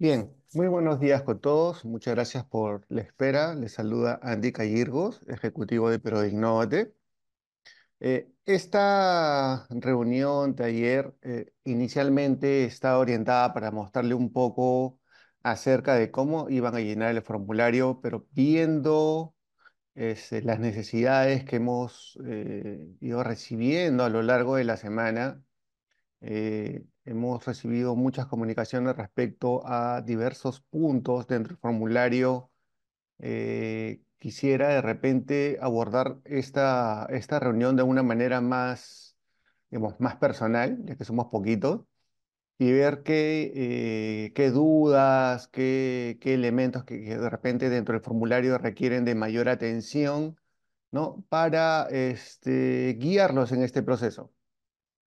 Bien, muy buenos días con todos. Muchas gracias por la espera. Les saluda Andy Callirgos, ejecutivo de Pero eh, esta reunión de ayer eh, inicialmente estaba orientada para mostrarle un poco acerca de cómo iban a llenar el formulario, pero viendo este, las necesidades que hemos eh, ido recibiendo a lo largo de la semana, Hemos recibido muchas comunicaciones respecto a diversos puntos dentro del formulario. Eh, quisiera de repente abordar esta, esta reunión de una manera más, digamos, más personal, ya que somos poquitos, y ver qué, eh, qué dudas, qué, qué elementos que, de repente dentro del formulario requieren de mayor atención, ¿no? Para este, guiarlos en este proceso.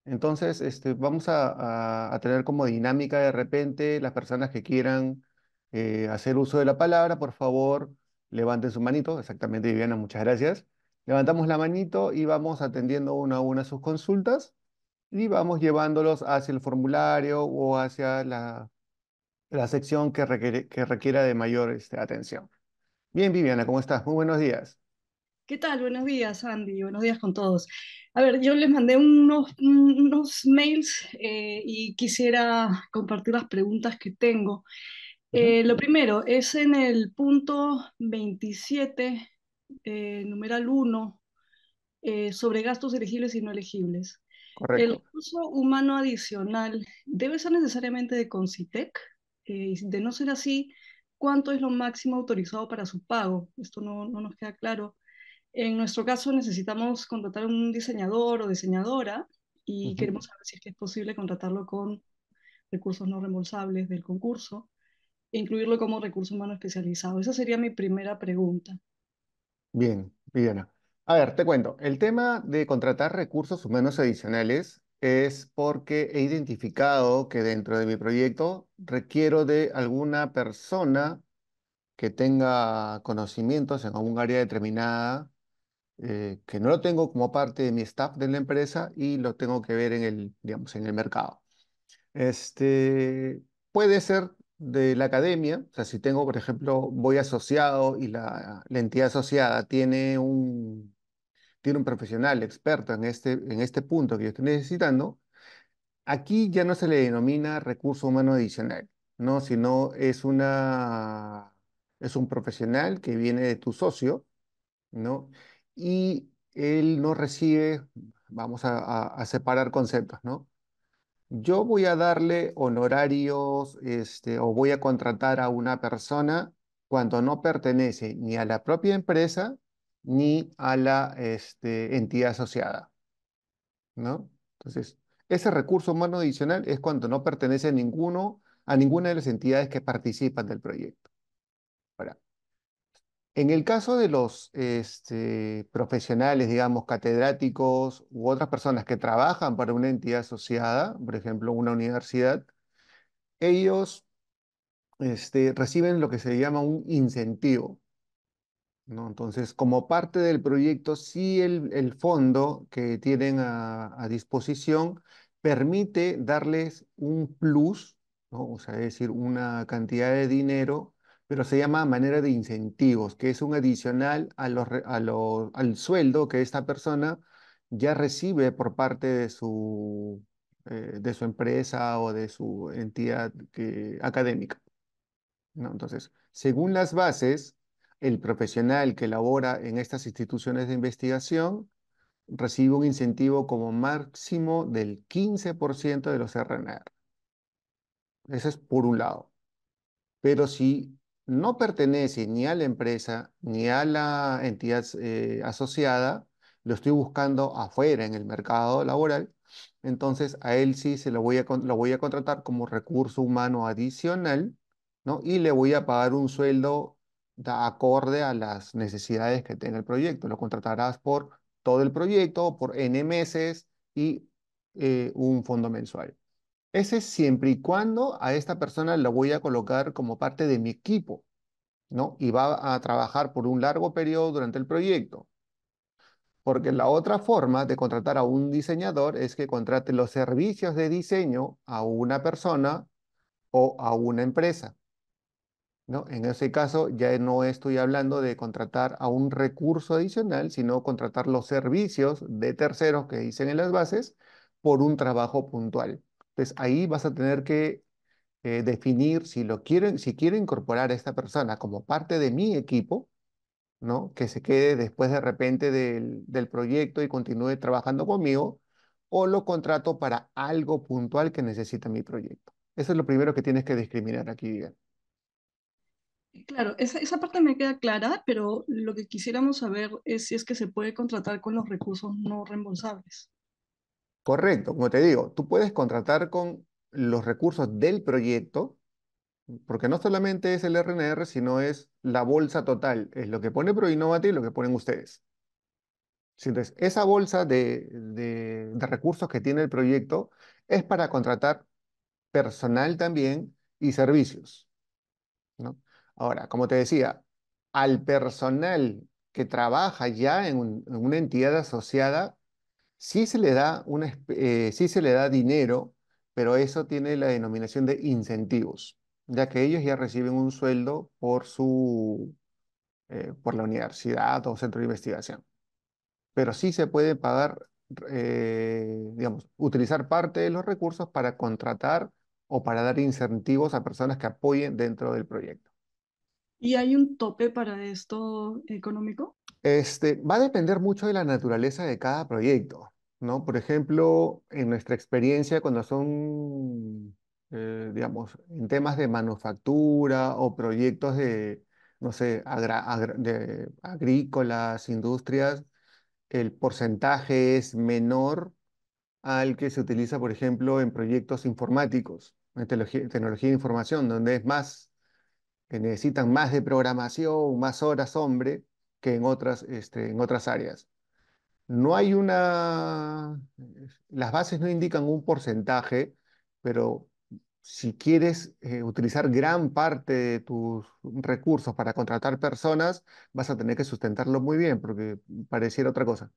Entonces, este, vamos a, tener como dinámica de repente las personas que quieran eh, hacer uso de la palabra, por favor, levanten su manito. Exactamente, Viviana, muchas gracias. Levantamos la manito y vamos atendiendo una a una sus consultas y vamos llevándolos hacia el formulario o hacia la, sección que, que requiera de mayor este, atención. Bien, Viviana, ¿cómo estás? Muy buenos días. ¿Qué tal? Buenos días, Andy. Buenos días con todos. A ver, yo les mandé unos, unos mails eh, y quisiera compartir las preguntas que tengo. Eh, lo primero es en el punto 27, eh, numeral 1, sobre gastos elegibles y no elegibles. El uso humano adicional debe ser necesariamente de Concitec. de no ser así, ¿cuánto es lo máximo autorizado para su pago? Esto no nos queda claro. En nuestro caso necesitamos contratar un diseñador o diseñadora y queremos saber si es es posible contratarlo con recursos no reembolsables del concurso e incluirlo como recurso humano especializado. Esa sería mi primera pregunta. Bien, Viviana. A ver, te cuento. El tema de contratar recursos humanos adicionales es porque he identificado que dentro de mi proyecto requiero de alguna persona que tenga conocimientos en algún área determinada eh, que no lo tengo como parte de mi staff de la empresa y lo tengo que ver en el, digamos, en el mercado. Este, puede ser de la academia, o sea, si tengo, por ejemplo, voy asociado y la, la entidad asociada tiene un, tiene un profesional experto en este, en este punto que yo estoy necesitando, aquí ya no se le denomina recurso humano adicional, ¿no? sino es, una, es un profesional que viene de tu socio, ¿no? y él no recibe, vamos a, separar conceptos, ¿no? Yo voy a darle honorarios este, o voy a contratar a una persona cuando no pertenece ni a la propia empresa ni a la este, entidad asociada. ¿no? Entonces, ese recurso humano adicional es cuando no pertenece a, ninguno, a ninguna de las entidades que participan del proyecto. En el caso de los este, profesionales, digamos, catedráticos u otras personas que trabajan para una entidad asociada, por ejemplo, una universidad, ellos este, reciben lo que se llama un incentivo. ¿no? Entonces, como parte del proyecto, sí el, fondo que tienen a, disposición permite darles un plus, o sea, es decir, una cantidad de dinero pero se llama manera de incentivos, que es un adicional a al sueldo que esta persona ya recibe por parte de su, eh, de su empresa o de su entidad que, académica. Entonces, según las bases, el profesional que labora en estas instituciones de investigación recibe un incentivo como máximo del 15% de los RNR. Eso es por un lado. Pero si no pertenece ni a la empresa ni a la entidad eh, asociada, lo estoy buscando afuera en el mercado laboral, entonces a él sí se lo voy a, contratar como recurso humano adicional, ¿no? Y le voy a pagar un sueldo acorde a las necesidades que tenga el proyecto. Lo contratarás por todo el proyecto, por N meses y eh, un fondo mensual. Ese es siempre y cuando a esta persona la voy a colocar como parte de mi equipo, ¿no? Y va a trabajar por un largo periodo durante el proyecto. Porque la otra forma de contratar a un diseñador es que contrate los servicios de diseño a una persona o a una empresa. ¿no? En ese caso ya no estoy hablando de contratar a un recurso adicional, sino contratar los servicios de terceros que dicen en las bases por un trabajo puntual. Entonces ahí vas a tener que eh, definir si lo si quiero incorporar a esta persona como parte de mi equipo, ¿no? Que se quede después de repente del, proyecto y continúe trabajando conmigo, o lo contrato para algo puntual que necesita mi proyecto. Eso es lo primero que tienes que discriminar aquí, Vivian. Claro, esa, parte me queda clara, pero lo que quisiéramos saber es si es que se puede contratar con los recursos no reembolsables. Correcto, como te digo, tú puedes contratar con los recursos del proyecto, porque no solamente es el RNR, sino es la bolsa total, es lo que pone ProInnovate y lo que ponen ustedes. Entonces, esa bolsa de, recursos que tiene el proyecto es para contratar personal también y servicios. Ahora, como te decía, al personal que trabaja ya en una entidad asociada, Sí se le da, eh, se le da dinero, pero eso tiene la denominación de incentivos, ya que ellos ya reciben un sueldo por, su, eh, por la universidad o centro de investigación. Pero sí se puede pagar, eh, digamos, utilizar parte de los recursos para contratar o para dar incentivos a personas que apoyen dentro del proyecto. ¿Y hay un tope para esto económico? Este, va a depender mucho de la naturaleza de cada proyecto. ¿no? Por ejemplo, en nuestra experiencia, cuando son, eh, digamos, en temas de manufactura o proyectos de, no sé, agrícolas, industrias, el porcentaje es menor al que se utiliza, por ejemplo, en proyectos informáticos, en tecnología, de información, donde es más, que necesitan más de programación, más horas hombre que en otras, este, en otras áreas. No hay una, las bases no indican un porcentaje, pero si quieres eh, utilizar gran parte de tus recursos para contratar personas, vas a tener que sustentarlo muy bien, porque pareciera otra cosa.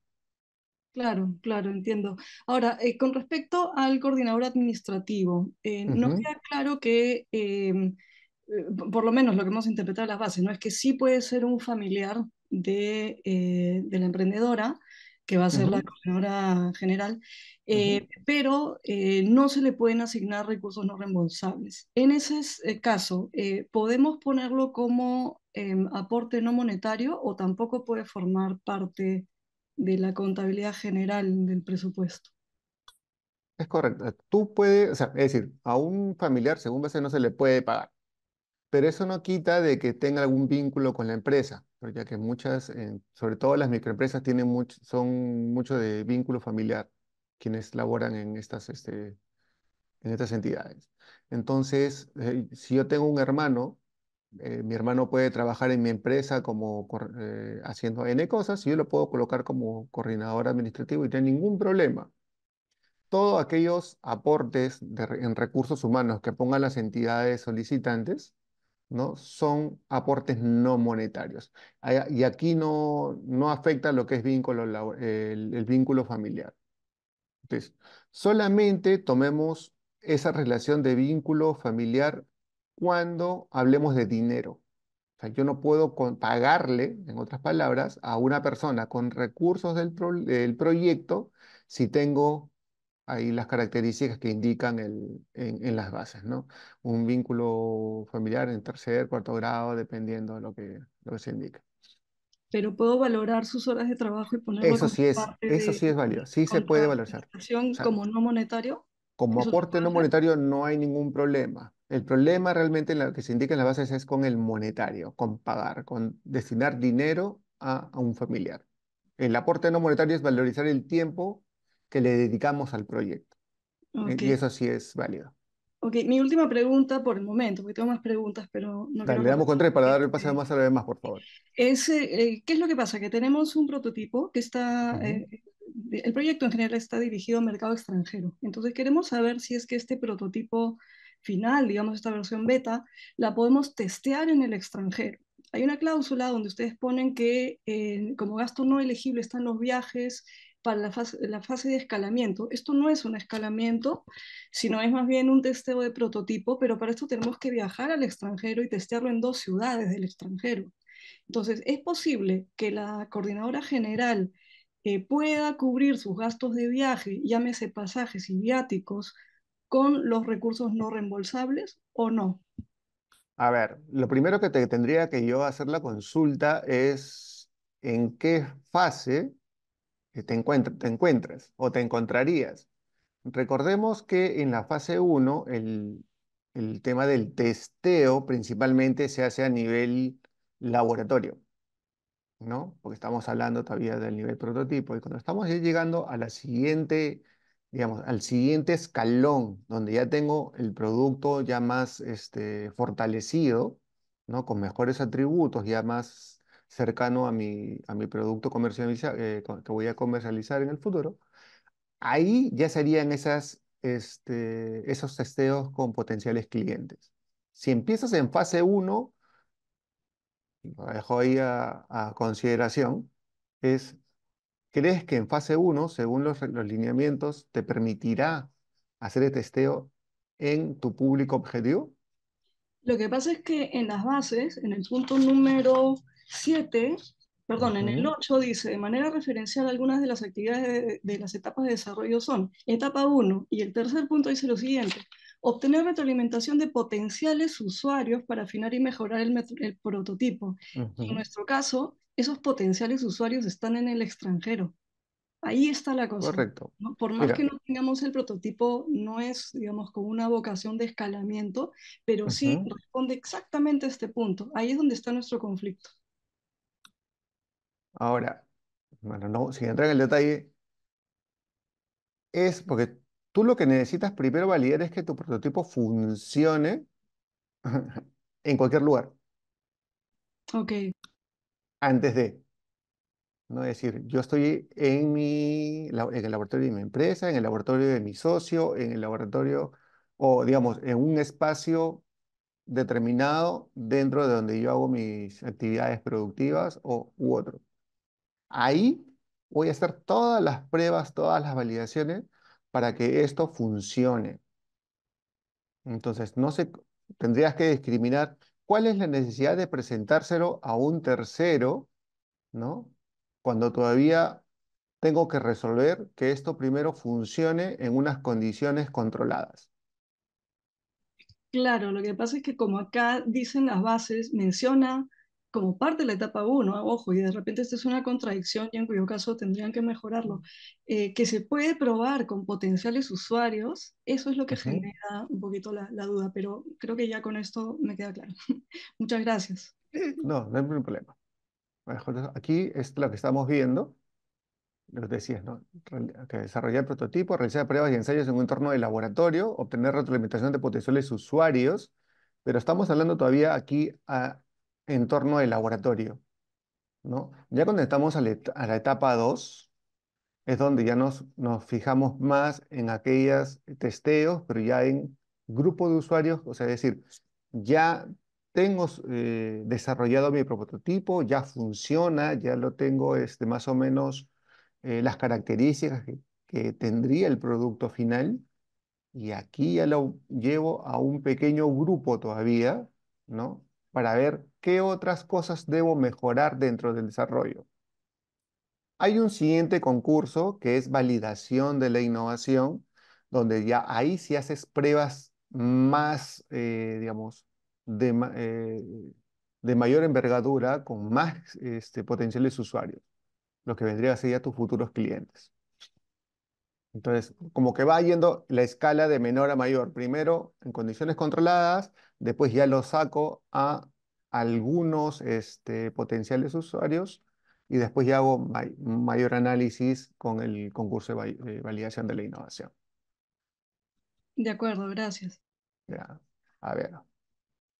Claro, claro, entiendo. Ahora, eh, con respecto al coordinador administrativo, eh, no queda claro que, por lo menos lo que hemos interpretado las bases, no es que sí puede ser un familiar de la emprendedora, que va a ser la coordinadora general, eh, pero eh, no se le pueden asignar recursos no reembolsables. En ese eh, caso, podemos ponerlo como em, aporte no monetario o tampoco puede formar parte de la contabilidad general del presupuesto. Es correcto. Tú puedes, o sea, es decir, a un familiar, según veces, no se le puede pagar pero eso no quita de que tenga algún vínculo con la empresa, ya que muchas, sobre todo las microempresas, tienen son mucho de vínculo familiar quienes laboran en estas, este, en estas entidades. Entonces, eh, si yo tengo un hermano, eh, mi hermano puede trabajar en mi empresa como eh, haciendo N cosas y yo lo puedo colocar como coordinador administrativo y no hay ningún problema todos aquellos aportes en recursos humanos que pongan las entidades solicitantes ¿no? son aportes no monetarios. Y aquí no, afecta lo que es vínculo, el, vínculo familiar. Entonces, solamente tomemos esa relación de vínculo familiar cuando hablemos de dinero. sea, yo no puedo pagarle, en otras palabras, a una persona con recursos del, del proyecto si tengo ahí las características que indican el, en, las bases, ¿no? Un vínculo familiar en tercer, cuarto grado, dependiendo de lo que, lo se indica. Pero puedo valorar sus horas de trabajo y ponerlo eso sí es, Eso sí es válido, sí se puede valorar. ¿Como no monetario? Como aporte no monetario no hay ningún problema. El problema realmente en lo que se indica en las bases es con el monetario, con pagar, con destinar dinero a, a un familiar. El aporte no monetario es valorizar el tiempo que le dedicamos al proyecto. Eh, y eso sí es válido. Ok, mi última pregunta por el momento, porque tengo más preguntas, pero no le damos con tres para dar el pase eh, más a la vez más, por favor. Es, eh, ¿Qué es lo que pasa? Que tenemos un prototipo que está, el proyecto en general está dirigido al mercado extranjero. Entonces queremos saber si es que este prototipo final, digamos esta versión beta, la podemos testear en el extranjero. Hay una cláusula donde ustedes ponen que como gasto no elegible están los viajes para la fase, de escalamiento. Esto no es un escalamiento, sino es más bien un testeo de prototipo, pero para esto tenemos que viajar al extranjero y testearlo en dos ciudades del extranjero. Entonces, es posible que la coordinadora general eh, pueda cubrir sus gastos de viaje, llámese pasajes y viáticos, con los recursos no reembolsables o no. A ver, lo primero que te tendría que yo hacer la consulta es en qué fase te, encuentras o te encontrarías. Recordemos que en la fase 1 el, tema del testeo principalmente se hace a nivel laboratorio, ¿no? Porque estamos hablando todavía del nivel prototipo y cuando estamos llegando a siguiente, digamos, al siguiente escalón, donde ya tengo el producto ya más este, fortalecido, ¿no? Con mejores atributos, ya más cercano a mi, a mi producto eh, que voy a comercializar en el futuro, ahí ya serían esas, este, esos testeos con potenciales clientes. Si empiezas en fase 1, lo dejo ahí a, consideración, es, ¿crees que en fase 1, según los, los lineamientos, te permitirá hacer el testeo en tu público objetivo? Lo que pasa es que en las bases, en el punto número Siete, perdón, en el 8 dice, de manera referencial, algunas de las actividades de, las etapas de desarrollo son etapa 1, y el tercer punto dice lo siguiente, obtener retroalimentación de potenciales usuarios para afinar y mejorar el, prototipo. En nuestro caso, esos potenciales usuarios están en el extranjero. Ahí está la cosa. Correcto. Por más que no tengamos el prototipo, no es, digamos, con una vocación de escalamiento, pero sí responde exactamente a este punto. Ahí es donde está nuestro conflicto. Ahora, bueno, no, si entrar en el detalle, es porque tú lo que necesitas primero validar es que tu prototipo funcione en cualquier lugar. Ok. Antes de. ¿no? Es decir, yo estoy en, mi, en el laboratorio de mi empresa, en el laboratorio de mi socio, en el laboratorio, o digamos, en un espacio determinado dentro de donde yo hago mis actividades productivas o, u otro. Ahí voy a hacer todas las pruebas, todas las validaciones para que esto funcione. Entonces, no se, tendrías que discriminar cuál es la necesidad de presentárselo a un tercero, ¿no? Cuando todavía tengo que resolver que esto primero funcione en unas condiciones controladas. Claro, lo que pasa es que como acá dicen las bases, menciona como parte de la etapa 1, ah, ojo, y de repente esto es una contradicción y en cuyo caso tendrían que mejorarlo, eh, que se puede probar con potenciales usuarios, eso es lo que genera un poquito la, duda, pero creo que ya con esto me queda claro. Muchas gracias. Eh, no, no hay ningún problema. Aquí es lo que estamos viendo, lo que decías, ¿no? Que desarrollar prototipos, realizar pruebas y ensayos en un entorno de laboratorio, obtener retroalimentación de potenciales usuarios, pero estamos hablando todavía aquí a ah, en torno al laboratorio. ¿no? Ya cuando estamos a, la etapa 2, es donde ya nos, nos fijamos más en aquellos testeos, pero ya en grupo de usuarios, o sea, decir, ya tengo eh, desarrollado mi prototipo, ya funciona, ya lo tengo este, más o menos eh, las características que, que, tendría el producto final. Y aquí ya lo llevo a un pequeño grupo todavía, ¿no? para ver qué otras cosas debo mejorar dentro del desarrollo. Hay un siguiente concurso que es validación de la innovación, donde ya ahí si haces pruebas más, eh, digamos, eh, de, mayor envergadura con más este, potenciales usuarios, lo que vendría a ser ya tus futuros clientes. Entonces, como que va yendo la escala de menor a mayor, primero en condiciones controladas, Después ya lo saco a algunos este, potenciales usuarios y después ya hago mayor análisis con el concurso de, validación de la innovación. De acuerdo, gracias. a ver,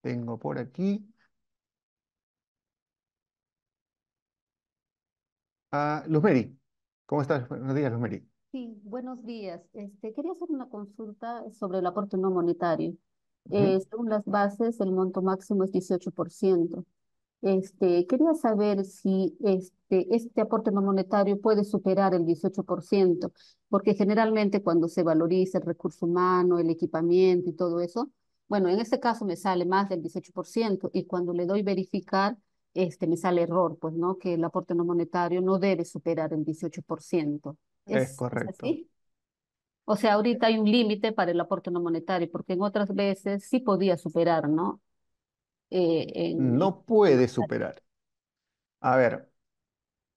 tengo por aquí. a ah, ¿cómo estás? Buenos días, Luzmeri. Sí, buenos días. Este, quería hacer una consulta sobre el aporte no monetario. Eh, según las bases, el monto máximo es 18%. Este, quería saber si este, este aporte no monetario puede superar el 18%, porque generalmente cuando se valoriza el recurso humano, el equipamiento y todo eso, bueno, en este caso me sale más del 18% y cuando le doy verificar, este, me sale error, pues, ¿no? Que el aporte no monetario no debe superar el 18%. Es, correcto. O sea, ahorita hay un límite para el aporte no monetario, porque en otras veces sí podía superar, ¿no? Eh, no puede superar. A ver,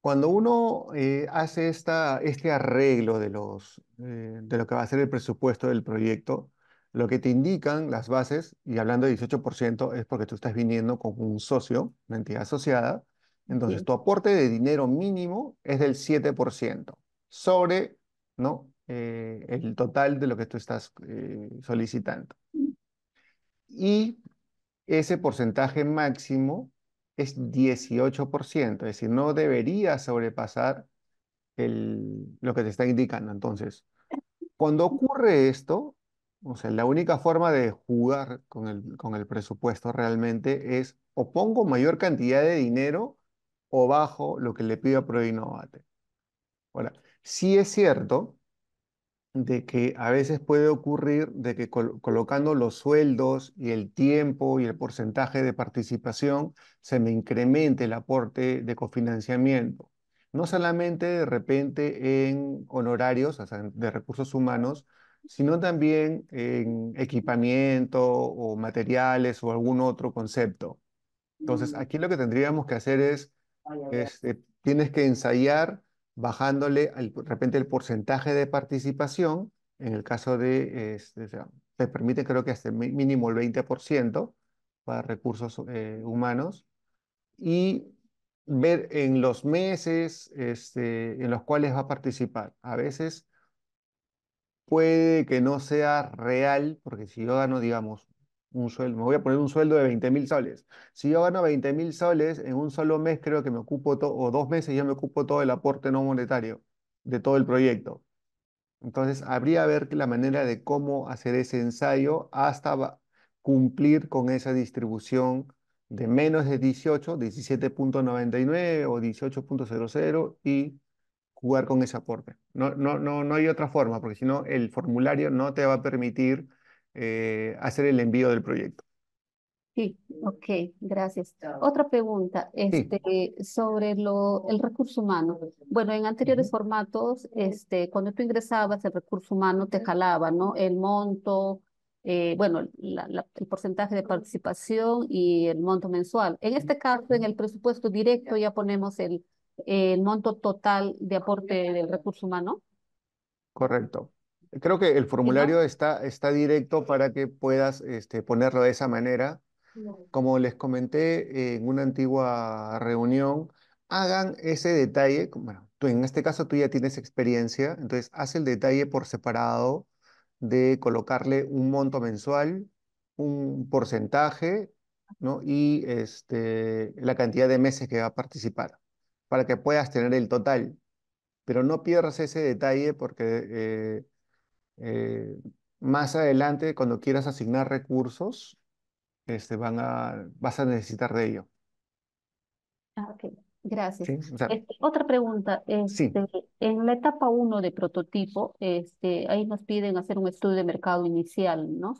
cuando uno eh, hace esta, este arreglo de, los, eh, de lo que va a ser el presupuesto del proyecto, lo que te indican las bases, y hablando de 18%, es porque tú estás viniendo con un socio, una entidad asociada, entonces tu aporte de dinero mínimo es del 7% sobre ¿no? Eh, el total de lo que tú estás eh, solicitando. Y ese porcentaje máximo es 18%, es decir, no debería sobrepasar el, lo que te está indicando. Entonces, cuando ocurre esto, o sea, la única forma de jugar con el, con el presupuesto realmente es o pongo mayor cantidad de dinero o bajo lo que le pido a Proinnovate. Ahora, si es cierto de que a veces puede ocurrir de que colocando los sueldos y el tiempo y el porcentaje de participación se me incremente el aporte de cofinanciamiento. No solamente de repente en honorarios, de recursos humanos, sino también en equipamiento o materiales o algún otro concepto. Entonces, mm. aquí lo que tendríamos que hacer es, este, tienes que ensayar bajándole de repente el porcentaje de participación, en el caso de, eh, se permite creo que hasta mínimo el 20% para recursos eh, humanos, y ver en los meses este, en los cuales va a participar. A veces puede que no sea real, porque si yo gano, digamos, un sueldo, me voy a poner un sueldo de 20 mil soles. Si yo gano 20.000 mil soles, en un solo mes creo que me ocupo, o dos meses ya me ocupo todo el aporte no monetario de todo el proyecto. Entonces, habría que ver la manera de cómo hacer ese ensayo hasta cumplir con esa distribución de menos de 18, 17.99 o 18.00 y jugar con ese aporte. No, no, no, no hay otra forma, porque si no, el formulario no te va a permitir eh, hacer el envío del proyecto. Sí, ok, gracias. Otra pregunta este, sobre lo, el recurso humano. Bueno, en anteriores formatos, este, cuando tú ingresabas, el recurso humano te jalaba, ¿no? El monto, eh, bueno, el porcentaje de participación y el monto mensual. En este caso, en el presupuesto directo ya ponemos el, el monto total de aporte del recurso humano. Correcto. Creo que el formulario está, está directo para que puedas este, ponerlo de esa manera. Como les comenté en una antigua reunión, hagan ese detalle. Bueno, tú, en este caso tú ya tienes experiencia, entonces haz el detalle por separado de colocarle un monto mensual, un porcentaje ¿no? y este, la cantidad de meses que va a participar para que puedas tener el total. Pero no pierdas ese detalle porque eh, eh, más adelante, cuando quieras asignar recursos, este, van a, vas a necesitar de ello. Ah, ok, gracias. Este, otra pregunta. Este, En la etapa 1 de prototipo, este, ahí nos piden hacer un estudio de mercado inicial, ¿no?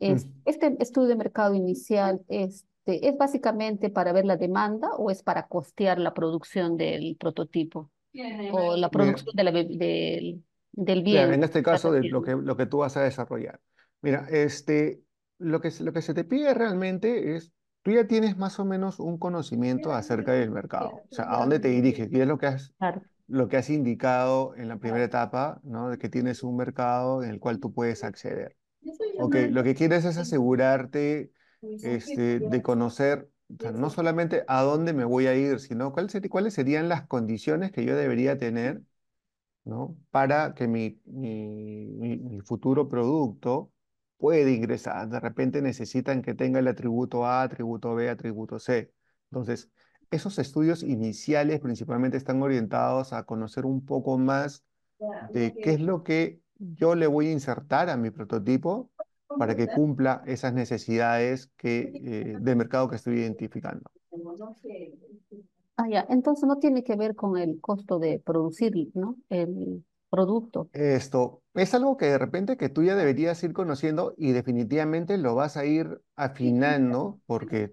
Es, Este estudio de mercado inicial este, es básicamente para ver la demanda o es para costear la producción del prototipo? O la producción de del en este caso, de lo que, lo que tú vas a desarrollar. Mira, este, lo, que, lo que se te pide realmente es, tú ya tienes más o menos un conocimiento acerca del mercado, o sea, a dónde te diriges, qué es lo que has, lo que has indicado en la primera etapa, ¿no? De que tienes un mercado en el cual tú puedes acceder. Ok, lo que quieres es asegurarte este, de conocer no solamente a dónde me voy a ir, sino cuáles serían las condiciones que yo debería tener para que mi, mi, futuro producto pueda ingresar. De repente necesitan que tenga el atributo A, atributo B, atributo C. Entonces, esos estudios iniciales principalmente están orientados a conocer un poco más de qué es lo que yo le voy a insertar a mi prototipo para que cumpla esas necesidades que, eh, de mercado que estoy identificando. Ah, Entonces no tiene que ver con el costo de producir, El producto. Esto es algo que de repente que tú ya deberías ir conociendo y definitivamente lo vas a ir afinando porque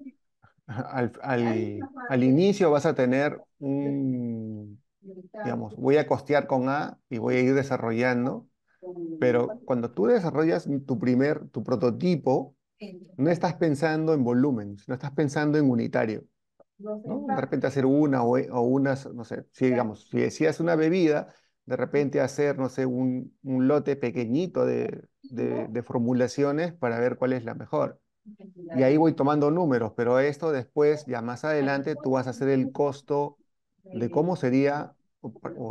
al, al, al inicio vas a tener un, digamos, voy a costear con A y voy a ir desarrollando, pero cuando tú desarrollas tu primer, tu prototipo, no estás pensando en volumen, no estás pensando en unitario. De repente hacer una eh, o, unas, no sé, si digamos, si, decías una bebida, de repente hacer, no sé, un, lote pequeñito de, formulaciones para ver cuál es la mejor. Y ahí voy tomando números, pero esto después, ya más adelante, tú vas a hacer el costo de cómo sería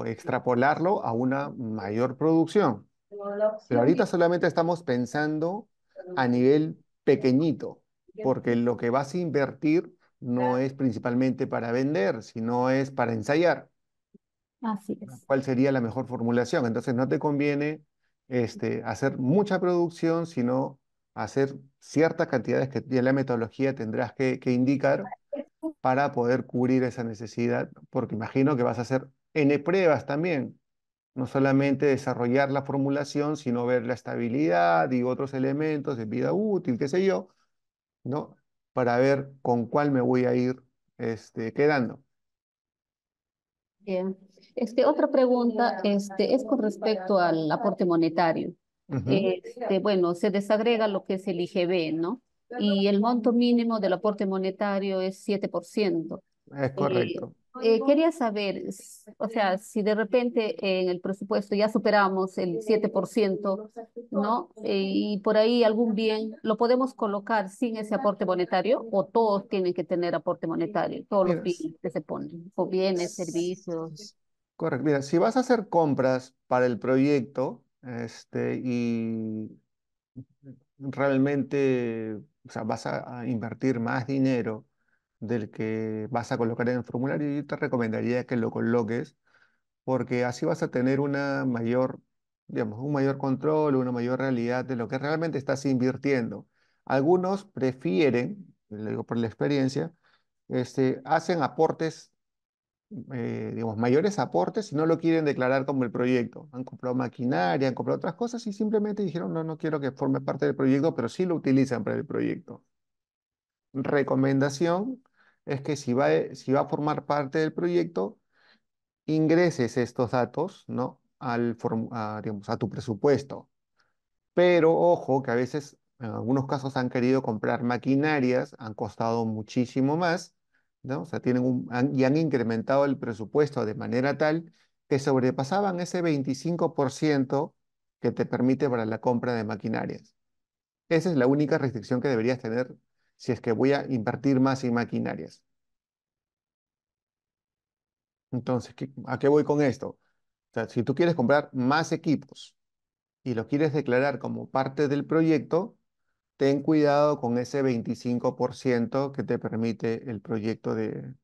extrapolarlo a una mayor producción. Pero ahorita solamente estamos pensando a nivel pequeñito, porque lo que vas a invertir no es principalmente para vender, sino es para ensayar. Así es. ¿Cuál sería la mejor formulación? Entonces no te conviene este, hacer mucha producción, sino hacer ciertas cantidades que ya la metodología tendrás que, que indicar para poder cubrir esa necesidad, porque imagino que vas a hacer N pruebas también, no solamente desarrollar la formulación, sino ver la estabilidad y otros elementos de vida útil, qué sé yo, ¿no? para ver con cuál me voy a ir este, quedando. Bien. Este, otra pregunta este, es con respecto al aporte monetario. este, bueno, se desagrega lo que es el IGB, ¿no? Y el monto mínimo del aporte monetario es 7%. Es eh, correcto. Eh, quería saber, o sea, si de repente en el presupuesto ya superamos el 7%, ¿no? Eh, y por ahí algún bien lo podemos colocar sin ese aporte monetario o todos tienen que tener aporte monetario, todos los bienes que se ponen, o bienes, servicios. Correcto. Mira, si vas a hacer compras para el proyecto, este, y realmente, o sea, vas a invertir más dinero del que vas a colocar en el formulario, yo te recomendaría que lo coloques porque así vas a tener una mayor, digamos, un mayor control, una mayor realidad de lo que realmente estás invirtiendo. Algunos prefieren, lo digo por la experiencia, este, hacen aportes, eh, digamos, mayores aportes si no lo quieren declarar como el proyecto. Han comprado maquinaria, han comprado otras cosas y simplemente dijeron, no, no quiero que forme parte del proyecto, pero sí lo utilizan para el proyecto recomendación, es que si va, eh, si va a formar parte del proyecto, ingreses estos datos, ¿no? Al a, tu presupuesto. Pero ojo, que a veces, en algunos casos han querido comprar maquinarias, han costado muchísimo más, ¿no? O sea, tienen y han incrementado el presupuesto de manera tal que sobrepasaban ese 25% que te permite para la compra de maquinarias. Esa es la única restricción que deberías tener si es que voy a invertir más en maquinarias. Entonces, ¿a qué voy con esto? si tú quieres comprar más equipos y lo quieres declarar como parte del proyecto, ten cuidado con ese 25% que te permite el proyecto de,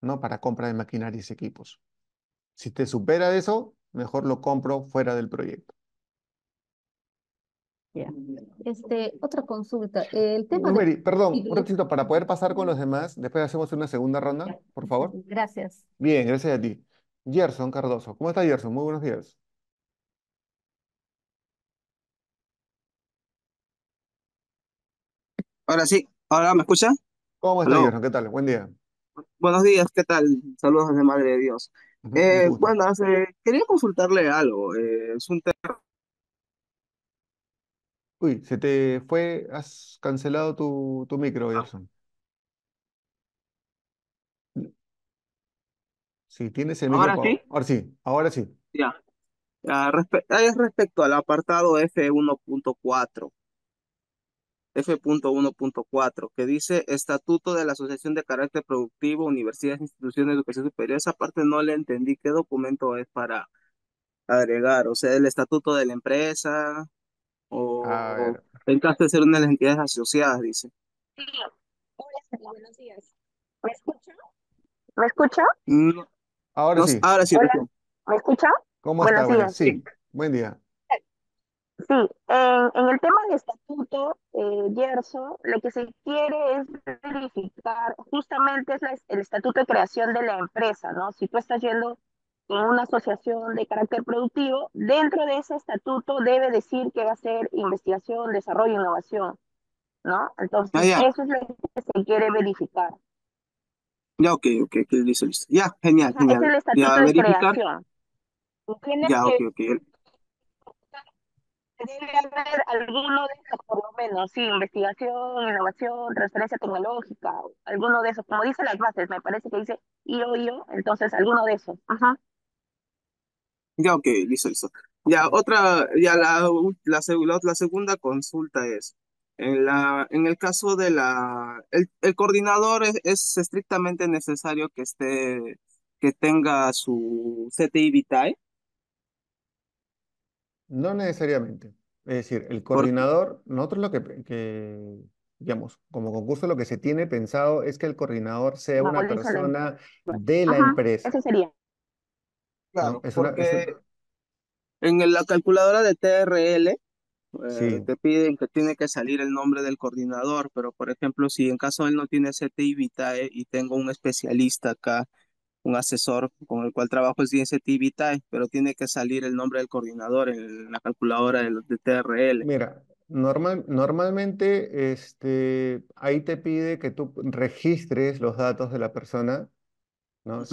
¿no? para compra de maquinarias y equipos. Si te supera eso, mejor lo compro fuera del proyecto. Este, otra consulta. El tema perdón, un ratito para poder pasar con los demás. Después hacemos una segunda ronda, por favor. Gracias. Bien, gracias a ti. Gerson Cardoso. ¿Cómo está Gerson? Muy buenos días. Ahora sí, ahora me escucha. ¿Cómo está Gerson? ¿Qué tal? Buen día. Buenos días, ¿qué tal? Saludos desde Madre de Dios. Eh, bueno, quería consultarle algo. Eh, es un tema Uy, se te fue, has cancelado tu, micro, Ah, Sí, tienes el micro Ahora sí, Ahora sí, ya. Ah, ah, es respecto al apartado F1.4, F.1.4, que dice Estatuto de la Asociación de Carácter Productivo, Universidades, e Instituciones de Educación Superior. Esa parte no le entendí qué documento es para agregar, o sea, el estatuto de la empresa. O, A ver. ser una de las entidades asociadas, dice. Hola, buenos días. ¿Me escucha? ¿Me escucha? Ahora sí. ahora sí, ¿me escucha? ¿Cómo está? Buenos Sí. Buen día. Sí, en, en el tema del estatuto, eh, Gerso, lo que se quiere es verificar, justamente es la- el estatuto de creación de la empresa, ¿no? Si tú estás yendo en una asociación de carácter productivo, dentro de ese estatuto debe decir que va a ser investigación, desarrollo, innovación, ¿no? Entonces, ah, eso es lo que se quiere verificar. Ya, ok, ok, Ya, genial, Es el estatuto ya, de verificar. creación. ya, ok, Debe haber alguno de esos, por lo menos, sí, investigación, innovación, transferencia tecnológica, alguno de esos, como dice las bases, me parece que dice yo, yo, entonces alguno de esos. Ajá. Ya, ok, listo, listo. Ya, otra, ya la, la, segunda consulta es, en la, en el caso de la, el, coordinador es, estrictamente necesario que esté, que tenga su CTI Vitae, No necesariamente. Es decir, el coordinador, nosotros lo que, digamos, como concurso lo que se tiene pensado es que el coordinador sea ah, una persona de la empresa. eso sería. Claro, porque en la calculadora de TRL eh, te piden que tiene que salir el nombre del coordinador, pero por ejemplo, si en caso él no tiene CTI Vitae y tengo un especialista acá, un asesor con el cual trabajo es CTI Vitae, pero tiene que salir el nombre del coordinador en la calculadora de, de TRL. Mira, Normal, normalmente este, ahí te pide que tú registres los datos de la persona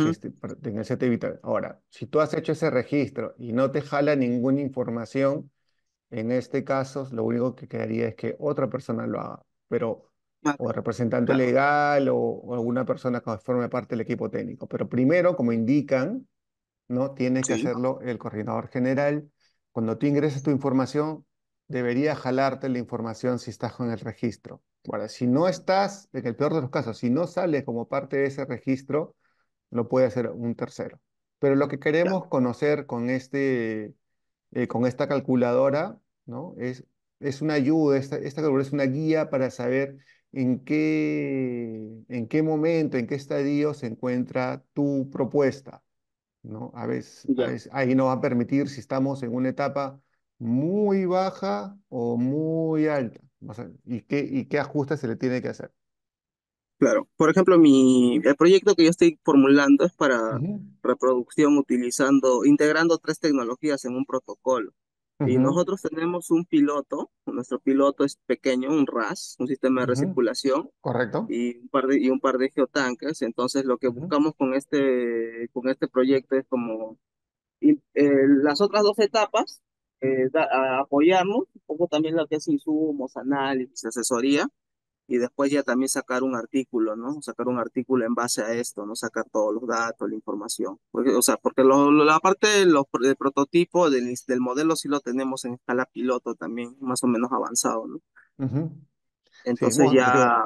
este, Ahora, si tú has hecho ese registro y no te jala ninguna información, en este caso lo único que quedaría es que otra persona lo haga, pero ah, o representante legal o, alguna persona que forme parte del equipo técnico. Pero primero, como indican, ¿no? Tiene que hacerlo el coordinador general. Cuando tú ingreses tu información, debería jalarte la información si estás con el registro. Ahora, si no estás, en el peor de los casos, si no sales como parte de ese registro, lo puede hacer un tercero. Pero lo que queremos conocer con, este, eh, con esta calculadora ¿no? es, es una ayuda, esta, calculadora es una guía para saber en qué, en qué momento, en qué estadio se encuentra tu propuesta. ¿no? A, veces, ahí nos va a permitir si estamos en una etapa muy baja o muy alta. y, qué, y qué ajustes se le tiene que hacer. Claro, por ejemplo, mi, el proyecto que yo estoy formulando es para reproducción utilizando, integrando tres tecnologías en un protocolo. Y nosotros tenemos un piloto, nuestro piloto es pequeño, un RAS, un sistema de recirculación correcto y un par de, y un par de geotanques. Entonces, lo que buscamos con este, con este proyecto es como y, eh, las otras dos etapas, eh, apoyarnos, un poco también lo que es insumos, análisis, asesoría y después ya también sacar un artículo, ¿no? Sacar un artículo en base a esto, ¿no? Sacar todos los datos, la información. Porque, o sea, porque la parte de los, del prototipo, del, del, modelo, sí lo tenemos en escala piloto también, más o menos avanzado, ¿no? Entonces ya...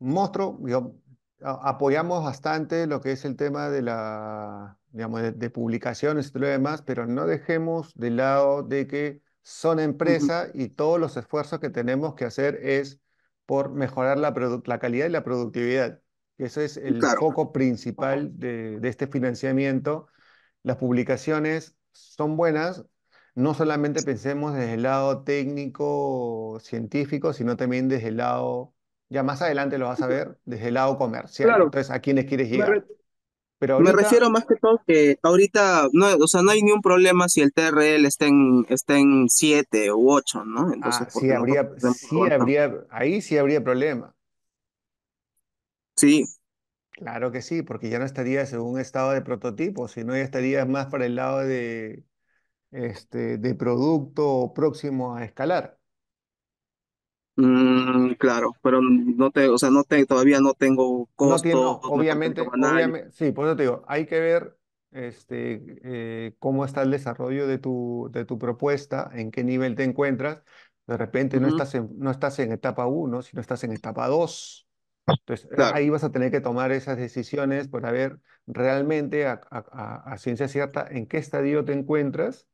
mostro apoyamos bastante lo que es el tema de la, digamos, de, publicaciones y todo lo demás, pero no dejemos de lado de que son empresas y todos los esfuerzos que tenemos que hacer es por mejorar la, calidad y la productividad. Eso es el foco principal de, este financiamiento. Las publicaciones son buenas, no solamente pensemos desde el lado técnico, científico, sino también desde el lado, ya más adelante lo vas a ver, desde el lado comercial. Entonces, ¿a quiénes quieres llegar? Me refiero más que todo que ahorita, no, o sea, no hay ningún problema si el TRL está en, en 7 u 8, ¿no? ah, sí, habría, ahí sí habría problema. Sí. Claro que sí, porque ya no estaría en un estado de prototipo, sino ya estarías más para el lado de, este, de producto próximo a escalar. Mm, claro, pero no te, o sea, no te, todavía no tengo costo, obviamente, sí, por eso te digo, hay que ver este, eh, cómo está el desarrollo de tu, de tu propuesta, en qué nivel te encuentras. De repente no estás en, no estás en etapa 1, sino estás en etapa 2. Entonces, eh, ahí vas a tener que tomar esas decisiones para ver realmente a ciencia cierta en qué estadio te encuentras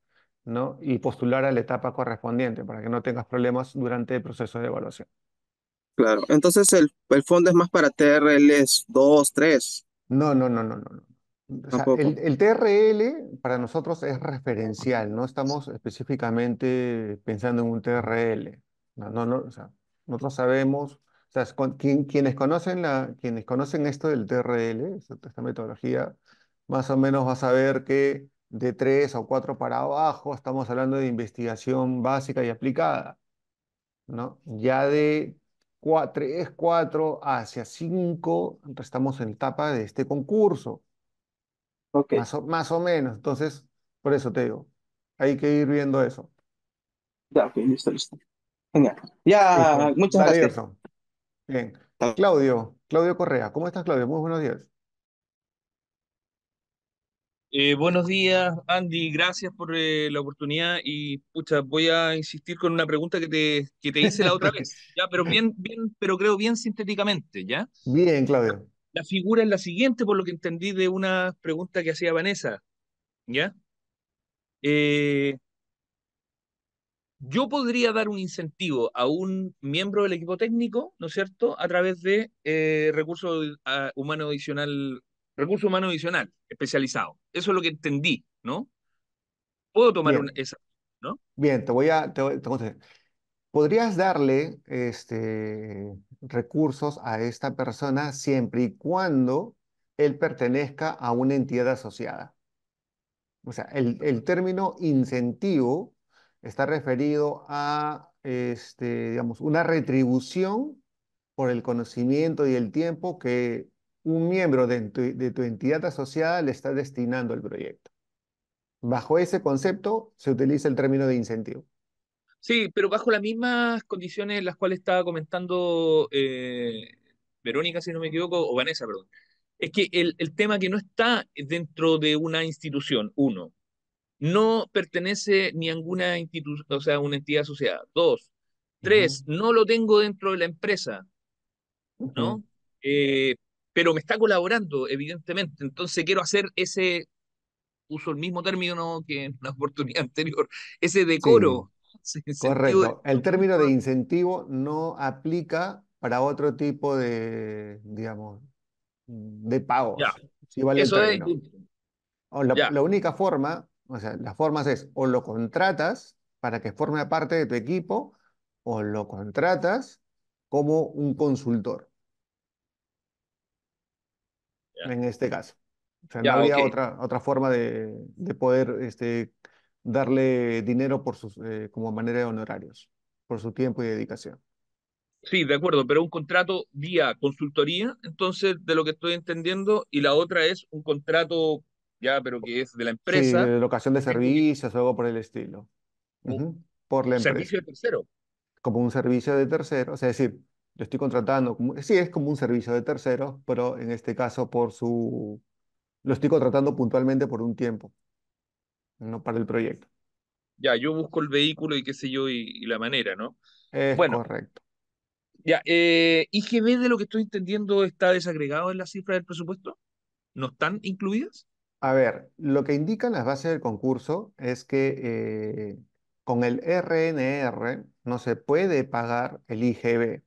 y postular a la etapa correspondiente para que no tengas problemas durante el proceso de evaluación. Claro, entonces el, el fondo es más para TRLs 2, 3. No, no, no, no, no. O el, TRL para nosotros es referencial, no estamos específicamente pensando en un TRL. No, no, o sea, nosotros sabemos, o sea, con, quienes, conocen la, quienes conocen esto del TRL, esta metodología, más o menos va a saber que de tres o cuatro para abajo, estamos hablando de investigación básica y aplicada. ¿no? Ya de cuatro es cuatro hacia cinco estamos en etapa de este concurso. Más, o, más o menos. Entonces, por eso te digo, hay que ir viendo eso. Ya, ok, listo, listo. Venga, ya, muchas gracias. Bien. Claudio, Claudio Correa, ¿cómo estás, Claudio? Muy buenos días. Eh, buenos días, Andy. Gracias por eh, la oportunidad y pucha, voy a insistir con una pregunta que te, te hice la otra vez, ya, pero bien, bien, pero creo bien sintéticamente, ¿ya? Bien, Claudio. La figura es la siguiente, por lo que entendí de una pregunta que hacía Vanessa, ¿ya? Eh, yo podría dar un incentivo a un miembro del equipo técnico, ¿no es cierto?, a través de recursos humanos ah, humano adicional recurso humano adicional, especializado. Eso es lo que entendí, ¿no? Puedo tomar Una, esa, ¿no? Bien, te voy a... Podrías darle este, recursos a esta persona siempre y cuando él pertenezca a una entidad asociada. O sea, el, término incentivo está referido a, este, digamos, una retribución por el conocimiento y el tiempo que un miembro de tu, entidad asociada le está destinando el proyecto. Bajo ese concepto se utiliza el término de incentivo. Sí, pero bajo las mismas condiciones las cuales estaba comentando eh, Verónica, si no me equivoco, o Vanessa, perdón. Es que el, tema que no está dentro de una institución, uno, no pertenece ni a ninguna institución, o sea, una entidad asociada. Dos, tres, no lo tengo dentro de la empresa, ¿no? pero me está colaborando, evidentemente. Entonces quiero hacer ese, uso el mismo término que en la oportunidad anterior, ese decoro. correcto. El término de incentivo no aplica para otro tipo de, digamos, de pago. Eso o la, la, única forma, o sea, las formas es o lo contratas para que forme parte de tu equipo o lo contratas como un consultor en este caso. O sea, no había otra, otra forma de, poder este, darle dinero por sus, eh, como manera de honorarios, por su tiempo y dedicación. Sí, de acuerdo, pero un contrato vía consultoría, entonces, de lo que estoy entendiendo, y la otra es un contrato ya, pero que es de la empresa. Sí, de locación de servicios o algo por el estilo. Por la Servicio de tercero. Como un servicio de tercero, o sea, es decir, lo estoy contratando, sí, es como un servicio de terceros, pero en este caso por su, lo estoy contratando puntualmente por un tiempo, no para el proyecto. Ya, yo busco el vehículo y qué sé yo y, la manera, ¿no? Es correcto. Ya, eh, IGB de lo que estoy entendiendo está desagregado en la cifra del presupuesto. ¿No están incluidas? A ver, lo que indican las bases del concurso es que eh, con el RNR no se puede pagar el IGB.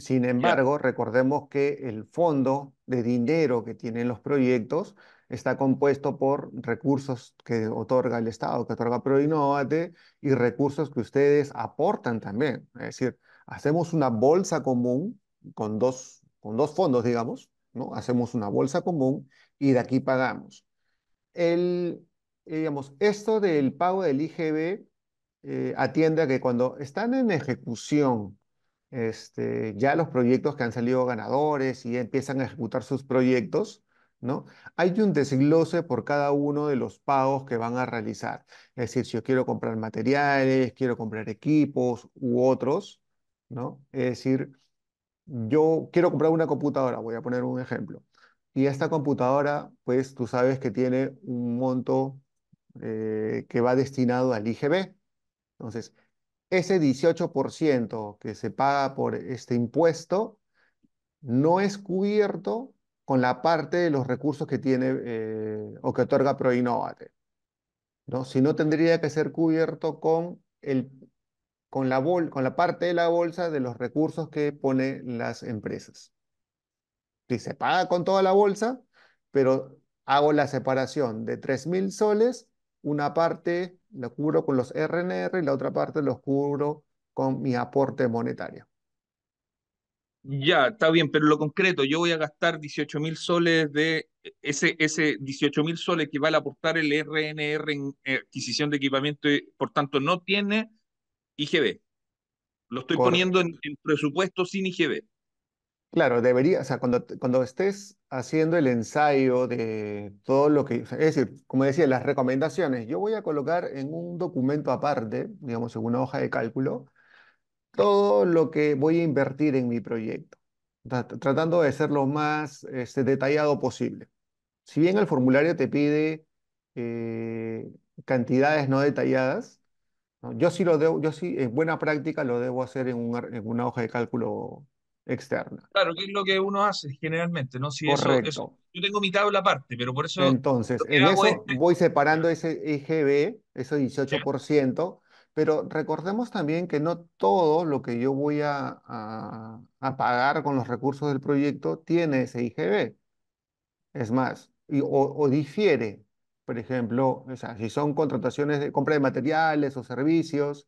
Sin embargo, recordemos que el fondo de dinero que tienen los proyectos está compuesto por recursos que otorga el Estado, que otorga Proinnovate, y recursos que ustedes aportan también. Es decir, hacemos una bolsa común con dos, con dos fondos, digamos, ¿no? Hacemos una bolsa común y de aquí pagamos. El, eh, digamos, esto del pago del IGB eh, atiende a que cuando están en ejecución este, ya los proyectos que han salido ganadores y empiezan a ejecutar sus proyectos, ¿no? Hay un desglose por cada uno de los pagos que van a realizar. Es decir, si yo quiero comprar materiales, quiero comprar equipos u otros, ¿no? Es decir, yo quiero comprar una computadora, voy a poner un ejemplo. Y esta computadora, pues tú sabes que tiene un monto eh, que va destinado al IGB. Entonces, ese 18% que se paga por este impuesto no es cubierto con la parte de los recursos que tiene eh, o que otorga Proinnovate. ¿no? Si no, tendría que ser cubierto con, el, con, la con la parte de la bolsa de los recursos que pone las empresas. Si se paga con toda la bolsa, pero hago la separación de 3.000 soles una parte lo cubro con los RNR y la otra parte lo cubro con mi aporte monetario. Ya, está bien, pero lo concreto, yo voy a gastar 18 mil soles de ese, ese 18 mil soles que a aportar el RNR en adquisición de equipamiento, y, por tanto no tiene IGB. Lo estoy poniendo en, en, presupuesto sin IGB. Claro, debería, o sea, cuando, cuando estés haciendo el ensayo de todo lo que, es decir, como decía, las recomendaciones, yo voy a colocar en un documento aparte, digamos, en una hoja de cálculo, todo lo que voy a invertir en mi proyecto, tratando de ser lo más este, detallado posible. Si bien el formulario te pide eh, cantidades no detalladas, yo sí lo debo, yo sí, es buena práctica, lo debo hacer en, en una hoja de cálculo externa. Claro, que es lo que uno hace generalmente, ¿no? Si Correcto. Eso, yo tengo mi tabla aparte, pero por eso... Entonces, en eso voy separando ese IGB, ese 18%, pero recordemos también que no todo lo que yo voy a, a, pagar con los recursos del proyecto tiene ese IGB. E es más, o, difiere. Por ejemplo, o sea, si son contrataciones de compra de materiales o servicios,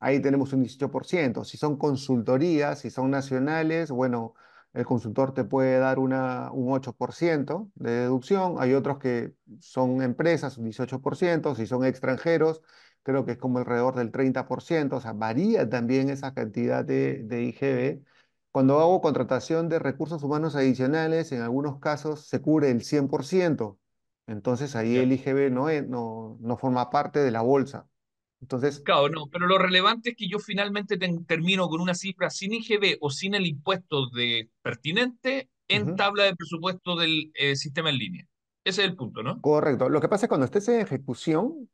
ahí tenemos un 18%. Si son consultorías, si son nacionales, bueno, el consultor te puede dar un 8% de deducción. Hay otros que son empresas, un 18%. Si son extranjeros, creo que es como alrededor del 30%. O sea, varía también esa cantidad de, IGB. Cuando hago contratación de recursos humanos adicionales, en algunos casos se cubre el 100%. Entonces ahí el IGB no, no, no forma parte de la bolsa. Entonces, claro, no, pero lo relevante es que yo finalmente termino con una cifra sin IGB o sin el impuesto de pertinente en tabla de presupuesto del eh, sistema en línea. Ese es el punto, ¿no? Correcto. Lo que pasa es cuando estés en ejecución,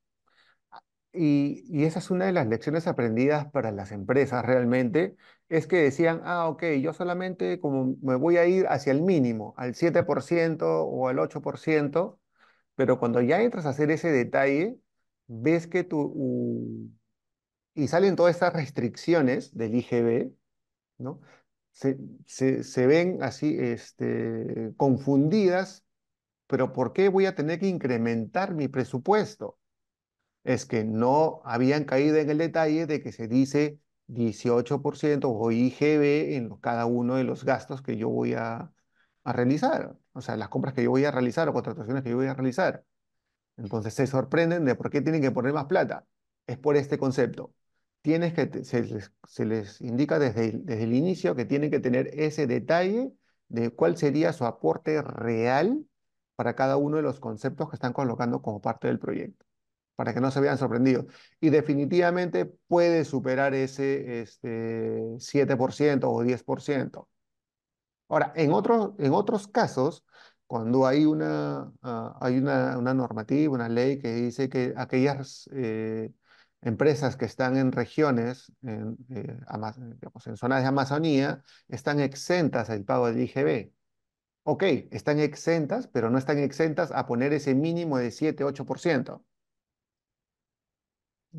ah, y, y, esa es una de las lecciones aprendidas para las empresas realmente, es que decían, ah, ok, yo solamente como me voy a ir hacia el mínimo, al 7% o al 8%, pero cuando ya entras a hacer ese detalle, ves que tú y salen todas estas restricciones del IGB, ¿no? Se, se, ven así este, confundidas, pero ¿por qué voy a tener que incrementar mi presupuesto? Es que no habían caído en el detalle de que se dice 18% o IGB en cada uno de los gastos que yo voy a, a realizar, o sea, las compras que yo voy a realizar o contrataciones que yo voy a realizar. Entonces se sorprenden de por qué tienen que poner más plata. Es por este concepto. Tienes que, se les, indica desde el, desde el inicio que tienen que tener ese detalle de cuál sería su aporte real para cada uno de los conceptos que están colocando como parte del proyecto, para que no se vean sorprendidos. Y definitivamente puede superar ese este, 7% o 10%. Ahora, en, otros en otros casos, cuando hay una, ah, hay una, una, normativa, una ley que dice que aquellas eh, empresas que están en regiones, en, eh, en zonas de Amazonía, están exentas al pago del IGB. Ok, están exentas, pero no están exentas a poner ese mínimo de 7-8%.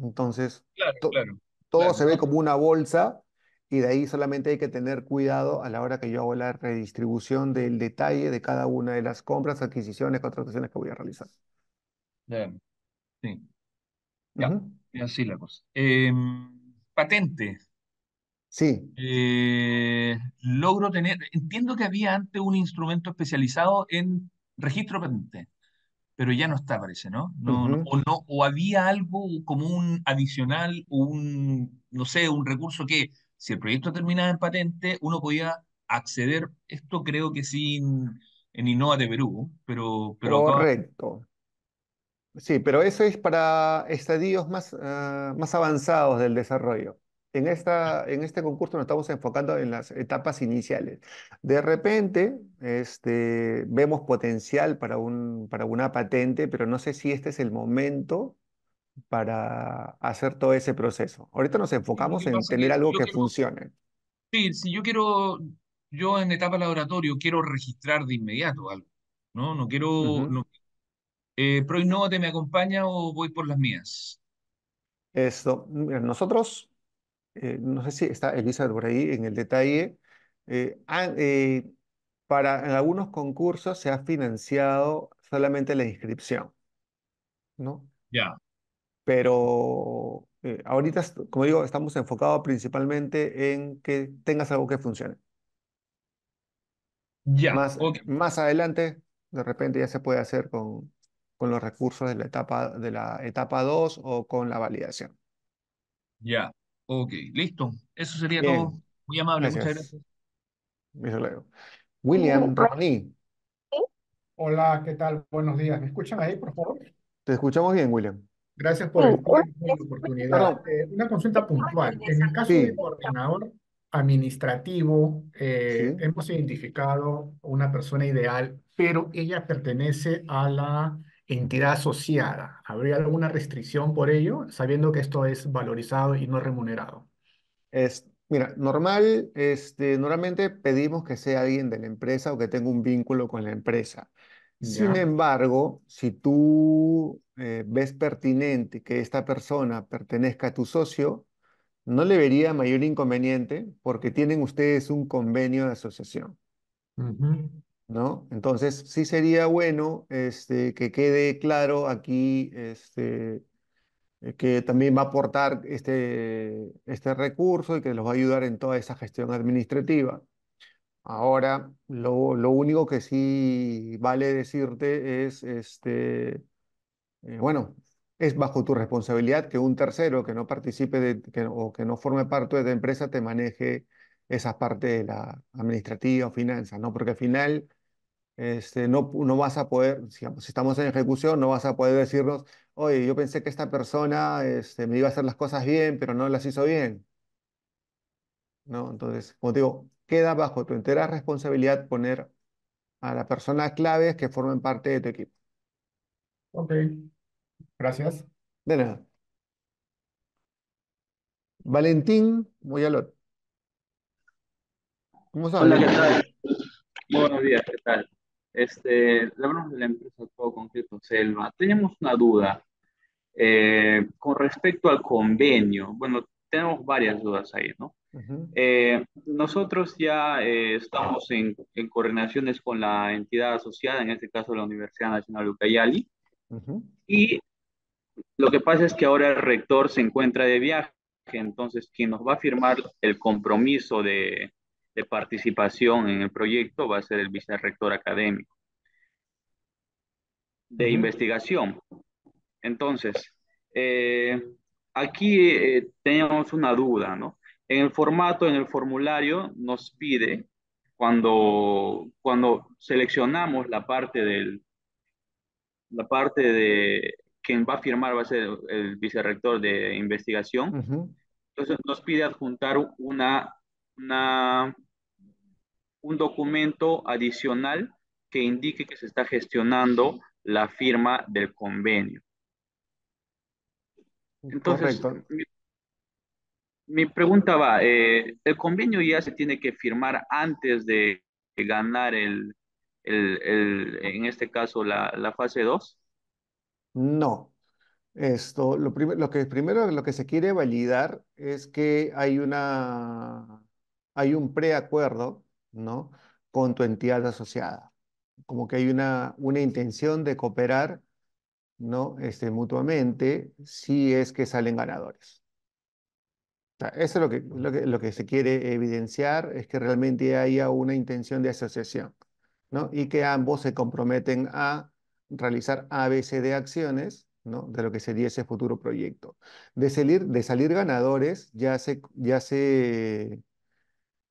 Entonces, todo se ve como una bolsa y de ahí solamente hay que tener cuidado a la hora que yo hago la redistribución del detalle de cada una de las compras, adquisiciones, contrataciones que voy a realizar. Sí. Ya, así la cosa. Em, patente. Sí. Eh, logro tener, entiendo que había antes un instrumento especializado en registro patente, pero ya no está, parece, ¿no? no, o, había algo como un adicional un, no sé, un recurso que si el proyecto terminaba en patente, uno podía acceder, esto creo que sí en Innova de Perú, pero... pero Correcto. Sí, pero eso es para estadios más, eh, más avanzados del desarrollo. En, esta, en este concurso nos estamos enfocando en las etapas iniciales. De repente, este, vemos potencial para, un, para una patente, pero no sé si este es el momento para hacer todo ese proceso. Ahorita nos enfocamos en tener algo que funcione. Sí, si yo quiero, yo en etapa laboratorio quiero registrar de inmediato algo, ¿no? No quiero... Uh eh, te me acompaña o voy por las mías? Esto, nosotros, eh, no sé si está Elisa por ahí en el detalle, eh, ah, para algunos concursos se ha financiado solamente la inscripción, ¿no? Ya pero eh, ahorita, como digo, estamos enfocados principalmente en que tengas algo que funcione. Ya, más, más adelante, de repente ya se puede hacer con, con los recursos de la etapa de la etapa 2 o con la validación. Ya, ok, listo. Eso sería todo. Muy amable, gracias. muchas gracias. Mm, William Ronnie. Hola, ¿qué tal? Buenos días. ¿Me escuchan ahí, por favor? Te escuchamos bien, William. Gracias por la oportunidad. Eh, una consulta puntual. En el caso de del coordinador administrativo, eh, hemos identificado una persona ideal, pero ella pertenece a la entidad asociada. ¿Habría alguna restricción por ello, sabiendo que esto es valorizado y no remunerado? Es, mira, normal, este, normalmente pedimos que sea alguien de la empresa o que tenga un vínculo con la empresa. Sin embargo, si tú eh, ves pertinente que esta persona pertenezca a tu socio, no le vería mayor inconveniente porque tienen ustedes un convenio de asociación. ¿No? Entonces, sí sería bueno este, que quede claro aquí este, eh, que también va a aportar este, este recurso y que los va a ayudar en toda esa gestión administrativa. Ahora, lo, lo único que sí vale decirte es este, eh, bueno, es bajo tu responsabilidad que un tercero que no participe o que no forme parte de la empresa te maneje esa parte de la administrativa o finanzas, ¿no? Porque al final este, no, no vas a poder, si estamos en ejecución, no vas a poder decirnos, oye, yo pensé que esta persona este, me iba a hacer las cosas bien, pero no las hizo bien. ¿No? Entonces, como te digo, queda bajo tu entera responsabilidad poner a las personas claves que formen parte de tu equipo. Ok. Gracias. De nada. Valentín Moyalot. ¿Cómo estás? Hola, ¿qué tal? buenos días, ¿qué tal? Este, hablamos de la empresa Todo Concreto Selva. Tenemos una duda eh, con respecto al convenio. Bueno, tenemos varias dudas ahí, ¿no? Eh, nosotros ya eh, estamos en, coordinaciones con la entidad asociada, en este caso la Universidad Nacional Ucayali, y lo que pasa es que ahora el rector se encuentra de viaje, entonces quien nos va a firmar el compromiso de, participación en el proyecto va a ser el vicerrector académico de investigación. Entonces, eh, aquí eh, tenemos una duda, ¿no? En el formato, en el formulario, nos pide, cuando, cuando seleccionamos la parte del, la parte de, quien va a firmar va a ser el, vicerrector de investigación. Entonces nos pide adjuntar una, un documento adicional que indique que se está gestionando la firma del convenio. Entonces, mi, pregunta va, eh, ¿el convenio ya se tiene que firmar antes de ganar el, en este caso, la fase 2? No. Esto, lo, lo que primero lo que se quiere validar es que hay una hay un preacuerdo, ¿no? con tu entidad asociada. Como que hay una, una intención de cooperar ¿no? este, mutuamente si es que salen ganadores. eso es lo que, lo que, lo, que, se quiere evidenciar, es que realmente haya una intención de asociación ¿no? y que ambos se comprometen a realizar ABC de acciones ¿no? de lo que sería ese futuro proyecto. De salir, de salir ganadores, ya se, ya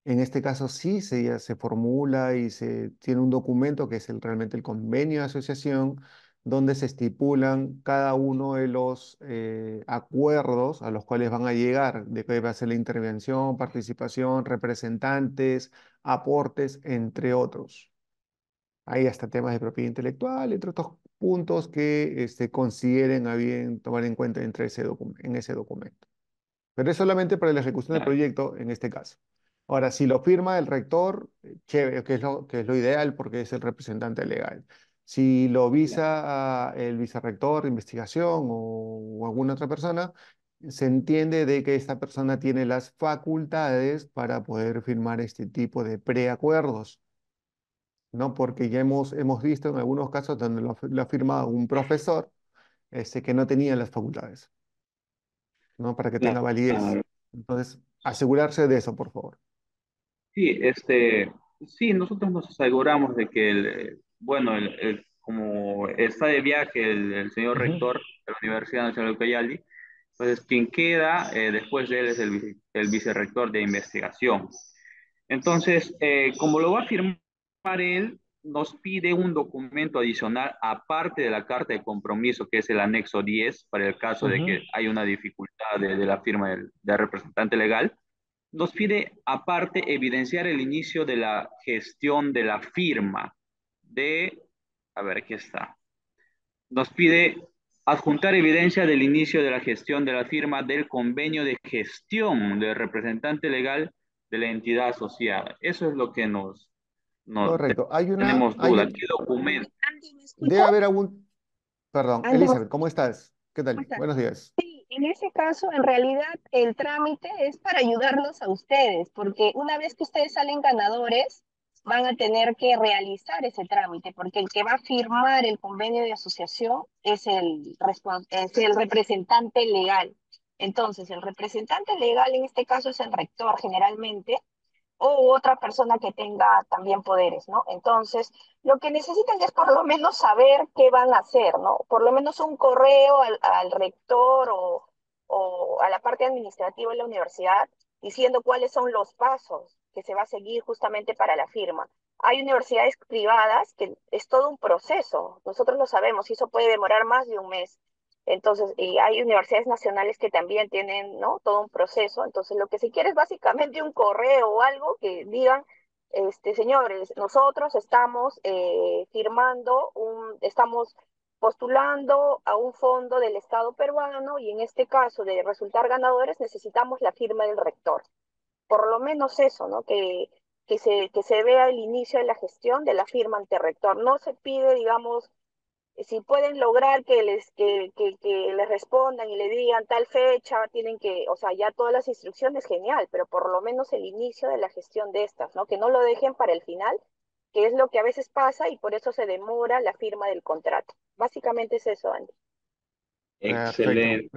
en este caso sí, se, se formula y se tiene un documento que es el, realmente el convenio de asociación, donde se estipulan cada uno de los eh, acuerdos a los cuales van a llegar, de qué va a ser la intervención, participación, representantes, aportes, entre otros. Hay hasta temas de propiedad intelectual, entre otros puntos que se este, consideren a bien tomar en cuenta entre ese en ese documento. Pero es solamente para la ejecución del proyecto en este caso. Ahora, si lo firma el rector, eh, chévere, que es lo, que es lo ideal porque es el representante legal. Si lo visa el vicerrector de investigación o, o alguna otra persona, se entiende de que esta persona tiene las facultades para poder firmar este tipo de preacuerdos. ¿no? porque ya hemos, hemos visto en algunos casos donde lo, ha firmado un profesor ese que no tenía las facultades, ¿no? para que tenga validez. Entonces, asegurarse de eso, por favor. Sí, este, sí, nosotros nos aseguramos de que, eh, bueno, como está de viaje el, señor rector de la Universidad Nacional de Ucayali, entonces quien queda eh, después de él es el, vicerrector de investigación. Entonces, eh, como lo va a firmar para él, nos pide un documento adicional aparte de la carta de compromiso, que es el anexo 10, para el caso de que hay una dificultad de, de la firma del, del, representante legal. Nos pide aparte evidenciar el inicio de la gestión de la firma de, a ver, aquí está. Nos pide adjuntar evidencia del inicio de la gestión de la firma del convenio de gestión del representante legal de la entidad asociada. Eso es lo que nos, no, Correcto. Hay una, documento? Debe haber algún... Perdón, Elizabeth, ¿cómo estás? ¿Qué tal? Buenos días. Sí, en ese caso, en realidad, el trámite es para ayudarlos a ustedes, porque una vez que ustedes salen ganadores, van a tener que realizar ese trámite, porque el que va a firmar el convenio de asociación el, es el representante legal. Entonces, el representante legal en este caso es el rector generalmente, o otra persona que tenga también poderes, ¿no? Entonces, lo que necesitan es por lo menos saber qué van a hacer, ¿no? Por lo menos un correo al, rector o, o a la parte administrativa de la universidad diciendo cuáles son los pasos que se va a seguir justamente para la firma. Hay universidades privadas que es todo un proceso, nosotros lo sabemos, y eso puede demorar más de un mes. Entonces, y hay universidades nacionales que también tienen, ¿no? Todo un proceso. Entonces, lo que se quiere es básicamente un correo o algo que digan, este, señores, nosotros estamos eh, firmando un, estamos postulando a un fondo del Estado peruano y en este caso de resultar ganadores necesitamos la firma del rector. Por lo menos eso, ¿no? Que, que, se, que se vea el inicio de la gestión de la firma ante rector. No se pide, digamos, si pueden lograr que les, que, que, les respondan y le digan tal fecha, tienen que, o sea, ya todas las instrucciones, genial, pero por lo menos el inicio de la gestión de estas, ¿no? Que no lo dejen para el final, que es lo que a veces pasa y por eso se demora la firma del contrato. Básicamente es eso, Andy. Excelente.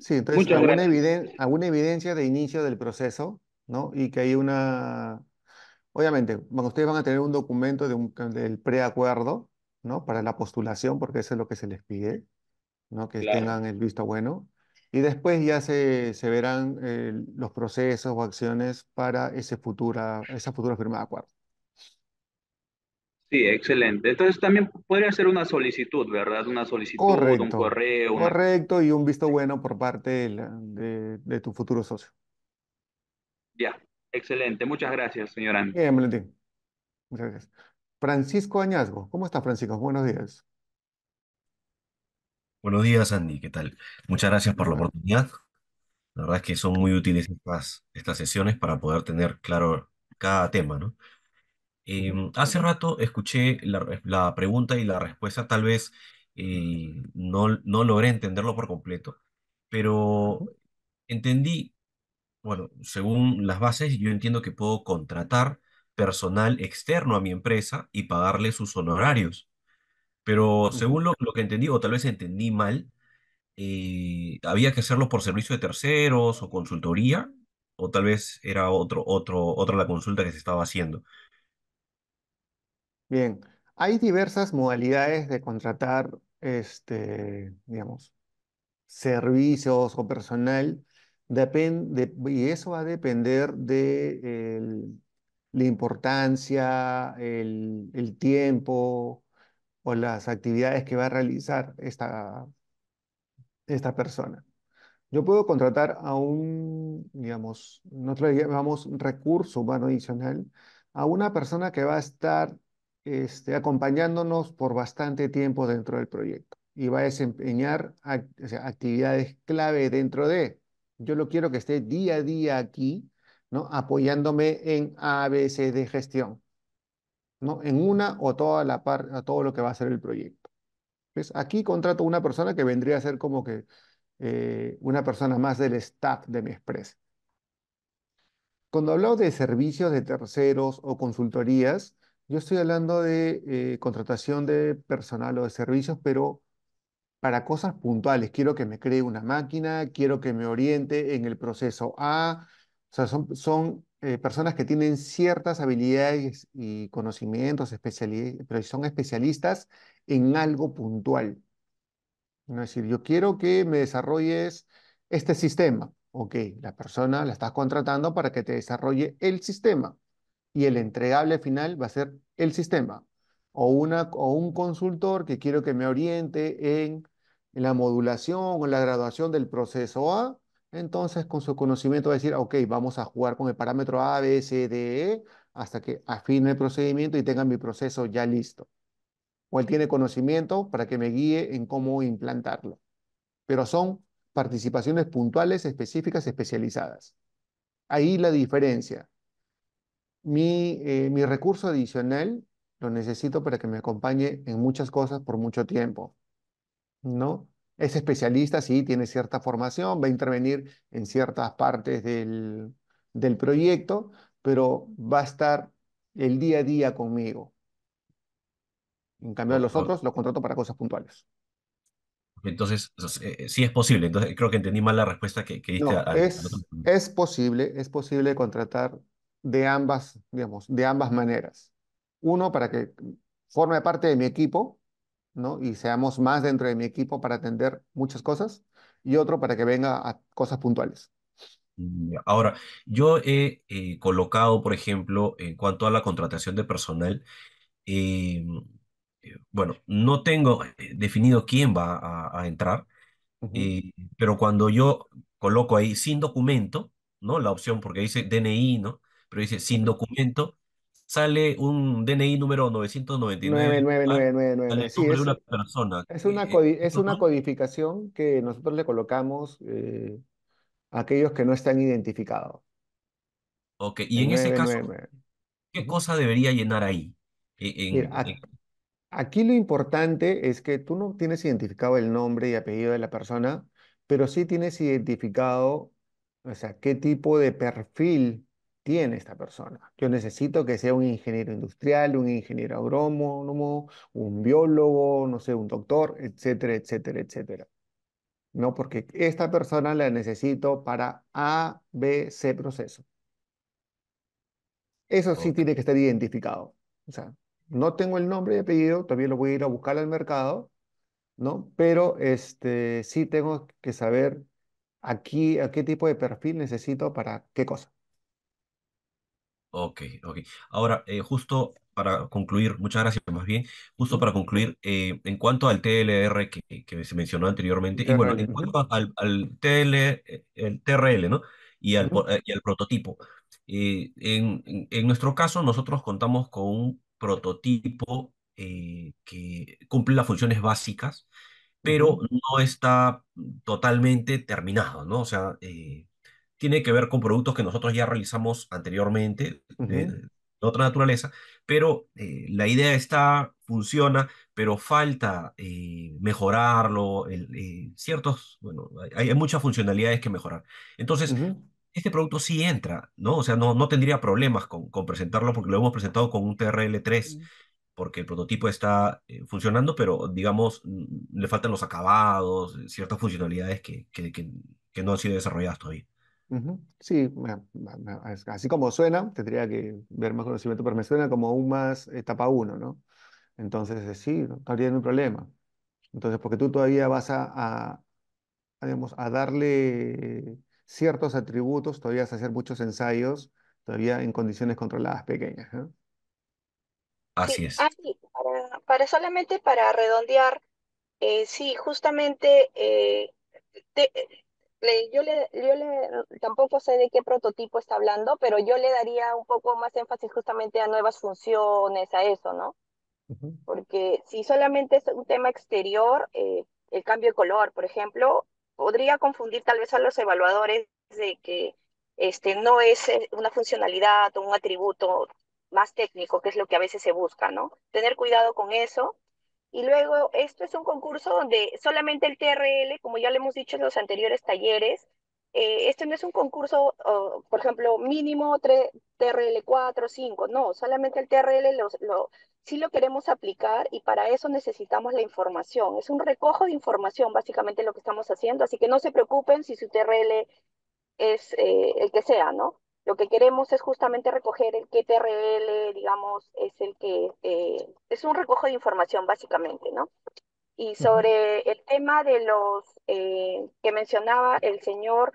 Sí, entonces alguna, evidencia de inicio del proceso, ¿no? Y que hay una... Obviamente, bueno, ustedes van a tener un documento de un, del preacuerdo, ¿no? Para la postulación, porque eso es lo que se les pide, ¿no? Que tengan el visto bueno. Y después ya se, verán eh, los procesos o acciones para futura, esa futura firma de acuerdo. Sí, excelente. Entonces también podría ser una solicitud, ¿verdad? Una solicitud, Correcto. un correo. Correcto, y un visto bueno por parte de, tu futuro socio. Ya, excelente. Muchas gracias, señor Andy. Muchas gracias. Francisco Añazgo. ¿Cómo estás, Francisco? Buenos días. Buenos días, Andy. ¿Qué tal? Muchas gracias por la oportunidad. La verdad es que son muy útiles estas, sesiones para poder tener claro cada tema, ¿no? Em, hace rato escuché la, pregunta y la respuesta, tal vez eh, no logré entenderlo por completo, pero entendí, bueno, según las bases, yo entiendo que puedo contratar personal externo a mi empresa y pagarle sus honorarios. Pero según lo, que entendí, o tal vez entendí mal, eh, había que hacerlo por servicio de terceros o consultoría, o tal vez era otro, otro, otra la consulta que se estaba haciendo. Bien, hay diversas modalidades de contratar, este, digamos, servicios o personal, y eso va a depender del la importancia, el, tiempo o las actividades que va a realizar esta, esta persona. Yo puedo contratar a un, digamos, nosotros llamamos recurso humano adicional, a una persona que va a estar este, acompañándonos por bastante tiempo dentro del proyecto y va a desempeñar actividades clave dentro de. Yo lo quiero que esté día a día aquí apoyándome en ABC de gestión, ¿no? en una o toda la parte, todo lo que va a ser el proyecto. Pues aquí contrato una persona que vendría a ser como que eh, una persona más del staff de mi empresa. Cuando hablo de servicios de terceros o consultorías, yo estoy hablando de eh, contratación de personal o de servicios, pero para cosas puntuales. Quiero que me cree una máquina, quiero que me oriente en el proceso A, son, eh, personas que tienen ciertas habilidades y conocimientos, pero son especialistas en algo puntual. ¿No? Es decir, yo quiero que me desarrolles este sistema. Ok, la persona la estás contratando para que te desarrolle el sistema y el entregable final va a ser el sistema. O, una, o un consultor que quiero que me oriente en la modulación o la graduación del proceso A entonces, con su conocimiento va a decir, ah, ok, vamos a jugar con el parámetro A, B, C, D, E, hasta que afine el procedimiento y tenga mi proceso ya listo. O él tiene conocimiento para que me guíe en cómo implantarlo. Pero son participaciones puntuales, específicas, especializadas. Ahí la diferencia. Mi, eh, mi recurso adicional lo necesito para que me acompañe en muchas cosas por mucho tiempo. ¿No? Es especialista, sí, tiene cierta formación, va a intervenir en ciertas partes del, proyecto, pero va a estar el día a día conmigo. En cambio, de los otros los contrato para cosas puntuales. Entonces, eh, sí es posible. Entonces, creo que entendí mal la respuesta que, que diste. es, es posible, es posible contratar de ambas, digamos, de ambas maneras. Uno, para que forme parte de mi equipo ¿no? Y seamos más dentro de mi equipo para atender muchas cosas y otro para que venga a cosas puntuales. Mm, Ahora, yo he eh, colocado, por ejemplo, en cuanto a la contratación de personal, eh, eh, bueno, no tengo definido quién va a, entrar, pero cuando yo coloco ahí sin documento, ¿no? La opción, porque dice DNI, ¿no? Pero dice sin documento, sale un DNI número 999. 9999. es, una Es eh, codificación que nosotros le colocamos eh, a aquellos que no están identificados. Ok, y en ese caso, ¿qué cosa debería llenar ahí? E-, aquí lo importante es que tú no tienes identificado el nombre y apellido de la persona, pero sí tienes identificado, o sea, qué tipo de perfil tiene esta persona. Yo necesito que sea un ingeniero industrial, un ingeniero agrónomo, un biólogo, no sé, un doctor, etcétera, etcétera, etcétera. No, porque esta persona la necesito para A, B, C proceso. Eso sí tiene que estar identificado. O sea, no tengo el nombre y apellido, también lo voy a ir a buscar al mercado, ¿no? Pero este, sí tengo que saber aquí a qué tipo de perfil necesito para qué cosa. Ok, ok. Ahora, eh, justo para concluir, muchas gracias más bien, justo para concluir, eh, en cuanto al TLR que, se mencionó anteriormente, y bueno, en cuanto al, eh, el TRL, ¿no? Y al, prototipo. en, nuestro caso, nosotros contamos con un prototipo que cumple las funciones básicas, pero no está totalmente terminado, ¿no? O sea, tiene que ver con productos que nosotros ya realizamos anteriormente, eh, de, otra naturaleza, pero eh, la idea está, funciona, pero falta eh, mejorarlo, ciertos, bueno, hay, muchas funcionalidades que mejorar. Entonces, este producto sí entra, ¿no? O sea, no, no tendría problemas con, presentarlo porque lo hemos presentado con un TRL3. Mm. porque el prototipo está funcionando, pero digamos, le faltan los acabados, ciertas funcionalidades que no han sido desarrolladas todavía. Sí, así como suena, tendría que ver más conocimiento, pero me suena como aún más etapa uno, ¿no? Entonces, eh, sí, no hay problema. Entonces, porque tú todavía vas a, darle ciertos atributos, todavía vas a hacer muchos ensayos, todavía en condiciones controladas pequeñas. Así es. para, solamente para redondear, eh, sí, justamente eh, yo, le, le, tampoco sé de qué prototipo está hablando, pero yo le daría un poco más énfasis justamente a nuevas funciones, a eso, ¿no? Porque si solamente es un tema exterior, eh, el cambio de color, por ejemplo, podría confundir tal vez a los evaluadores de que este, no es eh, una funcionalidad o un atributo más técnico, que es lo que a veces se busca, ¿no? Tener cuidado con eso y luego, esto es un concurso donde solamente el TRL, como ya le hemos dicho en los anteriores talleres, eh, este no es un concurso, por ejemplo, mínimo TRL 4, 5, no, solamente el TRL lo, sí lo queremos aplicar y para eso necesitamos la información. Es un recojo de información básicamente lo que estamos haciendo, así que no se preocupen si su TRL es eh, el que sea, ¿no? Lo que queremos es justamente recoger el que TRL, digamos, es el que eh, es un recojo de información básicamente, ¿no? Y sobre el tema de los eh, que mencionaba el señor,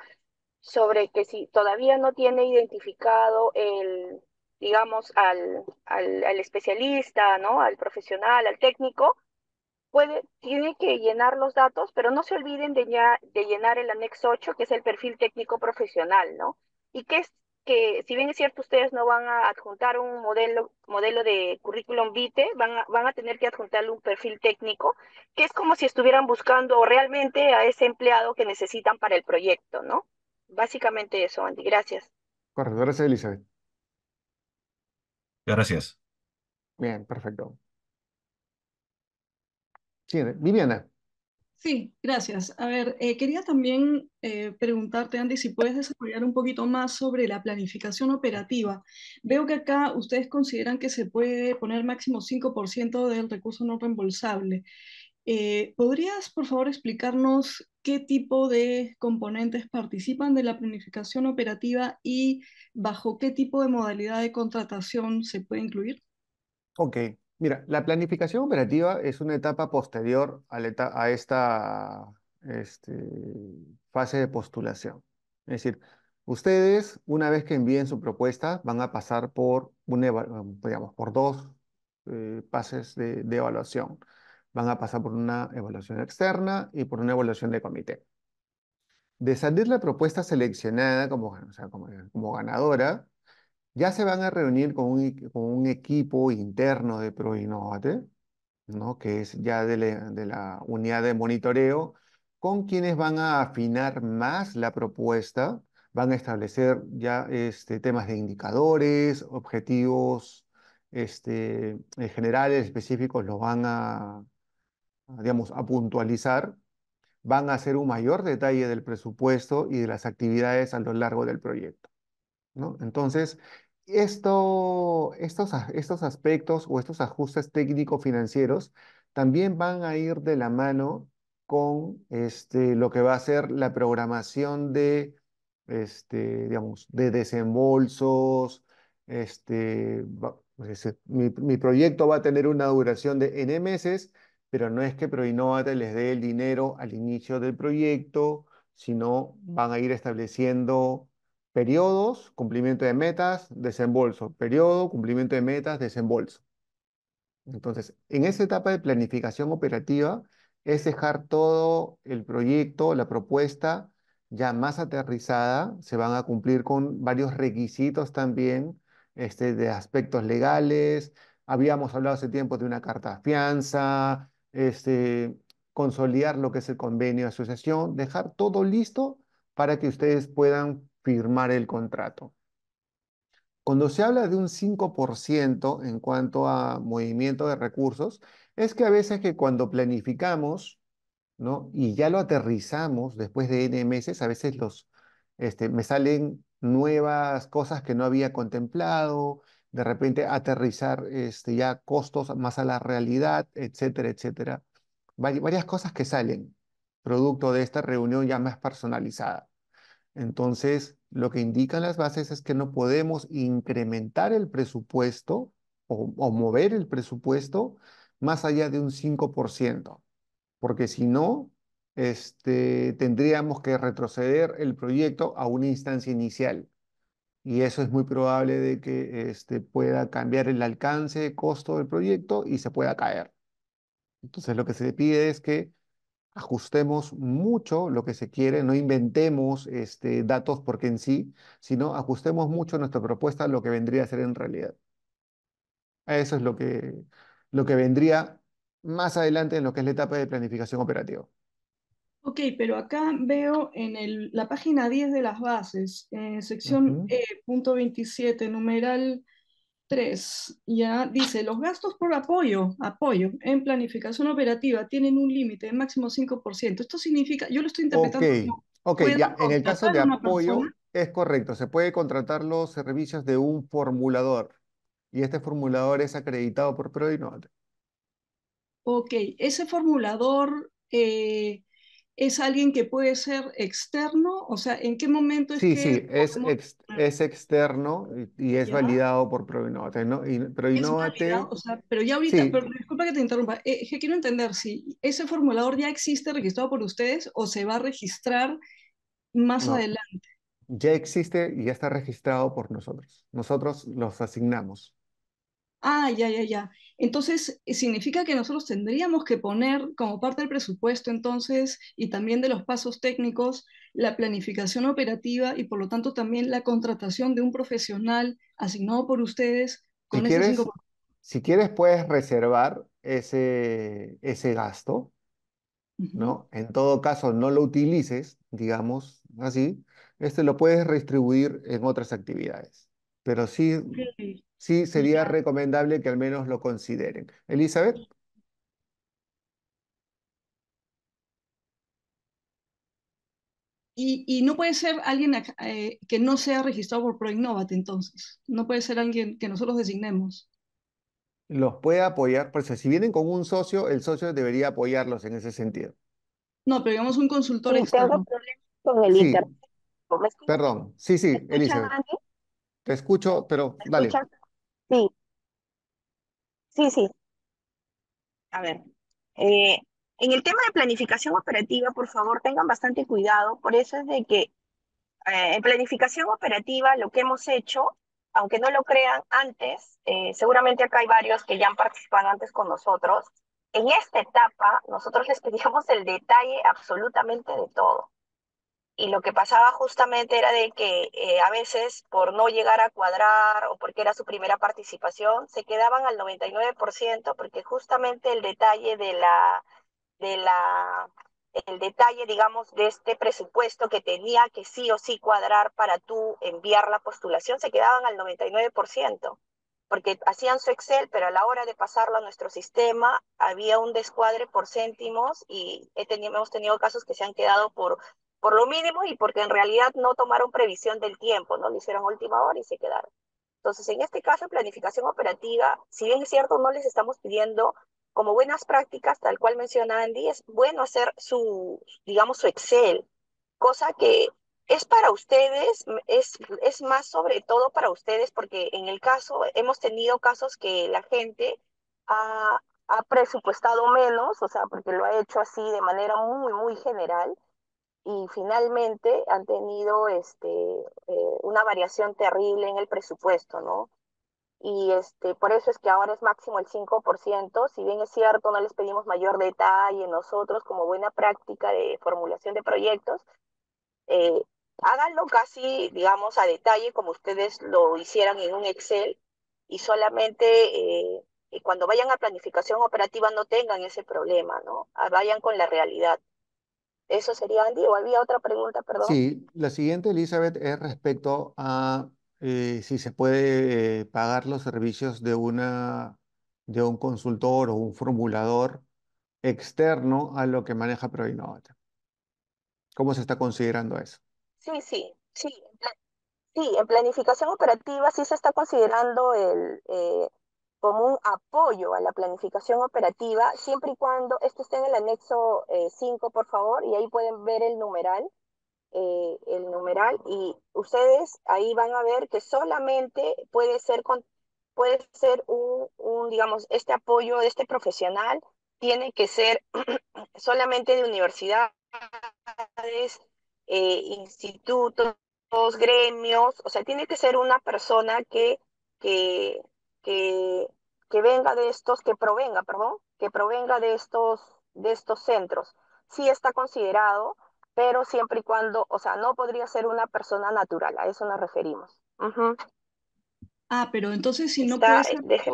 sobre que si todavía no tiene identificado el, digamos, al, al, especialista, ¿no? Al profesional, al técnico, puede, tiene que llenar los datos, pero no se olviden de, ya, de llenar el anexo 8, que es el perfil técnico profesional, ¿no? ¿Y que es que, si bien es cierto, ustedes no van a adjuntar un modelo, modelo de currículum vitae, van a, van a tener que adjuntarle un perfil técnico, que es como si estuvieran buscando realmente a ese empleado que necesitan para el proyecto, ¿no? Básicamente eso, Andy. Gracias. Correcto. Gracias, Elizabeth. Gracias. Bien, perfecto. sí Viviana. Sí, gracias. A ver, eh, quería también eh, preguntarte, Andy, si puedes desarrollar un poquito más sobre la planificación operativa. Veo que acá ustedes consideran que se puede poner máximo 5% del recurso no reembolsable. Eh, ¿Podrías, por favor, explicarnos qué tipo de componentes participan de la planificación operativa y bajo qué tipo de modalidad de contratación se puede incluir? Ok. Mira, la planificación operativa es una etapa posterior a, esta este, fase de postulación. Es decir, ustedes, una vez que envíen su propuesta, van a pasar por, por dos eh, pases de, evaluación. Van a pasar por una evaluación externa y por una evaluación de comité. De salir la propuesta seleccionada como ganadora, ya se van a reunir con un, con un equipo interno de ProInnovate, ¿no? que es ya de, la unidad de monitoreo, con quienes van a afinar más la propuesta, van a establecer ya este, temas de indicadores, objetivos este, eh, generales, específicos, lo van a, digamos, a puntualizar, van a hacer un mayor detalle del presupuesto y de las actividades a lo largo del proyecto. Entonces, estos, estos aspectos o estos ajustes técnico-financieros también van a ir de la mano con este, lo que va a ser la programación de, este, digamos, de desembolsos. Este, mi, mi, proyecto va a tener una duración de N meses, pero no es que Proinnovate les dé el dinero al inicio del proyecto, sino van a ir estableciendo periodos, cumplimiento de metas, desembolso, periodo, cumplimiento de metas, desembolso. Entonces, en esa etapa de planificación operativa es dejar todo el proyecto, la propuesta ya más aterrizada, se van a cumplir con varios requisitos también este, de aspectos legales, habíamos hablado hace tiempo de una carta de fianza, este, consolidar lo que es el convenio de asociación, dejar todo listo para que ustedes puedan firmar el contrato. Cuando se habla de un 5% en cuanto a movimiento de recursos, es que a veces que cuando planificamos ¿no? y ya lo aterrizamos después de N meses, a veces los, este, me salen nuevas cosas que no había contemplado, de repente aterrizar este, ya costos más a la realidad, etcétera, etcétera. varias cosas que salen producto de esta reunión ya más personalizada. Entonces, lo que indican las bases es que no podemos incrementar el presupuesto o, mover el presupuesto más allá de un 5%, porque si no, este, tendríamos que retroceder el proyecto a una instancia inicial. Y eso es muy probable de que este, pueda cambiar el alcance, costo del proyecto y se pueda caer. Entonces lo que se pide es que ajustemos mucho lo que se quiere, no inventemos este, datos porque en sí, sino ajustemos mucho nuestra propuesta a lo que vendría a ser en realidad. Eso es lo que, lo que vendría más adelante en lo que es la etapa de planificación operativa. Ok, pero acá veo en el, la página 10 de las bases, en eh, sección E.27, numeral 3 ya dice, los gastos por apoyo, apoyo en planificación operativa tienen un límite de máximo 5%. Esto significa, yo lo estoy interpretando okay. como... Ok, ya, en el caso de apoyo es correcto, se puede contratar los servicios de un formulador y este formulador es acreditado por Prodinot. Ok, ese formulador eh, es alguien que puede ser externo, o sea, ¿en qué momento es que Sí, es, es externo y, es validado por Proinnovate, ¿no? pero pero ya ahorita, pero, disculpa que te interrumpa, eh, quiero entender si ese formulador ya existe registrado por ustedes o se va a registrar más adelante. Ya existe y ya está registrado por nosotros. Nosotros los asignamos. Ah, ya, ya, ya. Entonces, eh, significa que nosotros tendríamos que poner como parte del presupuesto, entonces, y también de los pasos técnicos, la planificación operativa y por lo tanto también la contratación de un profesional asignado por ustedes si quieres, Si quieres, puedes reservar ese, ese gasto, ¿no? En todo caso, no lo utilices, digamos así, este lo puedes redistribuir en otras actividades. Pero sí sí sería recomendable que al menos lo consideren. Elizabeth. Y, no puede ser alguien eh, que no sea registrado por ProInnovate, entonces. No puede ser alguien que nosotros designemos. Los puede apoyar, por eso, si vienen con un socio, el socio debería apoyarlos en ese sentido. No, pero digamos un consultor sí, externo. Perdón, sí, sí, Elizabeth. Te escucho, pero dale. Sí, sí, sí. A ver, eh, en el tema de planificación operativa, por favor, tengan bastante cuidado. Por eso es de que eh, en planificación operativa lo que hemos hecho, aunque no lo crean antes, eh, seguramente acá hay varios que ya han participado antes con nosotros. En esta etapa, nosotros les pedimos el detalle absolutamente de todo. Y lo que pasaba justamente era de que eh, a veces por no llegar a cuadrar o porque era su primera participación, se quedaban al 99% porque justamente el detalle de la, de la, el detalle, digamos, de este presupuesto que tenía que sí o sí cuadrar para tú enviar la postulación, se quedaban al 99% porque hacían su Excel, pero a la hora de pasarlo a nuestro sistema había un descuadre por céntimos y hemos tenido casos que se han quedado por por lo mínimo y porque en realidad no tomaron previsión del tiempo, no lo hicieron última hora y se quedaron. Entonces, en este caso, planificación operativa, si bien es cierto, no les estamos pidiendo como buenas prácticas, tal cual menciona Andy, es bueno hacer su, digamos, su Excel, cosa que es para ustedes, es, es más sobre todo para ustedes, porque en el caso, hemos tenido casos que la gente ha, ha presupuestado menos, o sea, porque lo ha hecho así de manera muy, muy general, y finalmente han tenido este, eh, una variación terrible en el presupuesto, ¿no? Y este, por eso es que ahora es máximo el 5%, si bien es cierto, no les pedimos mayor detalle nosotros como buena práctica de formulación de proyectos, eh, háganlo casi, digamos, a detalle como ustedes lo hicieran en un Excel y solamente eh, cuando vayan a planificación operativa no tengan ese problema, ¿no? Ah, vayan con la realidad. Eso sería, Andy, o había otra pregunta, perdón. Sí, la siguiente, Elizabeth, es respecto a eh, si se puede eh, pagar los servicios de, una, de un consultor o un formulador externo a lo que maneja Proinnovate. ¿Cómo se está considerando eso? Sí, sí, sí. Sí, en planificación operativa sí se está considerando el, eh, como un apoyo a la planificación operativa, siempre y cuando, esto esté en el anexo 5, eh, por favor, y ahí pueden ver el numeral, eh, el numeral, y ustedes ahí van a ver que solamente puede ser, con, puede ser un, digamos, este apoyo de este profesional tiene que ser solamente de universidades, eh, institutos, gremios, o sea, tiene que ser una persona que, que que, venga de estos, que provenga, perdón, que provenga de estos, de estos centros. Sí está considerado, pero siempre y cuando, o sea, no podría ser una persona natural, a eso nos referimos. Ah, pero entonces si no puede eh, ser...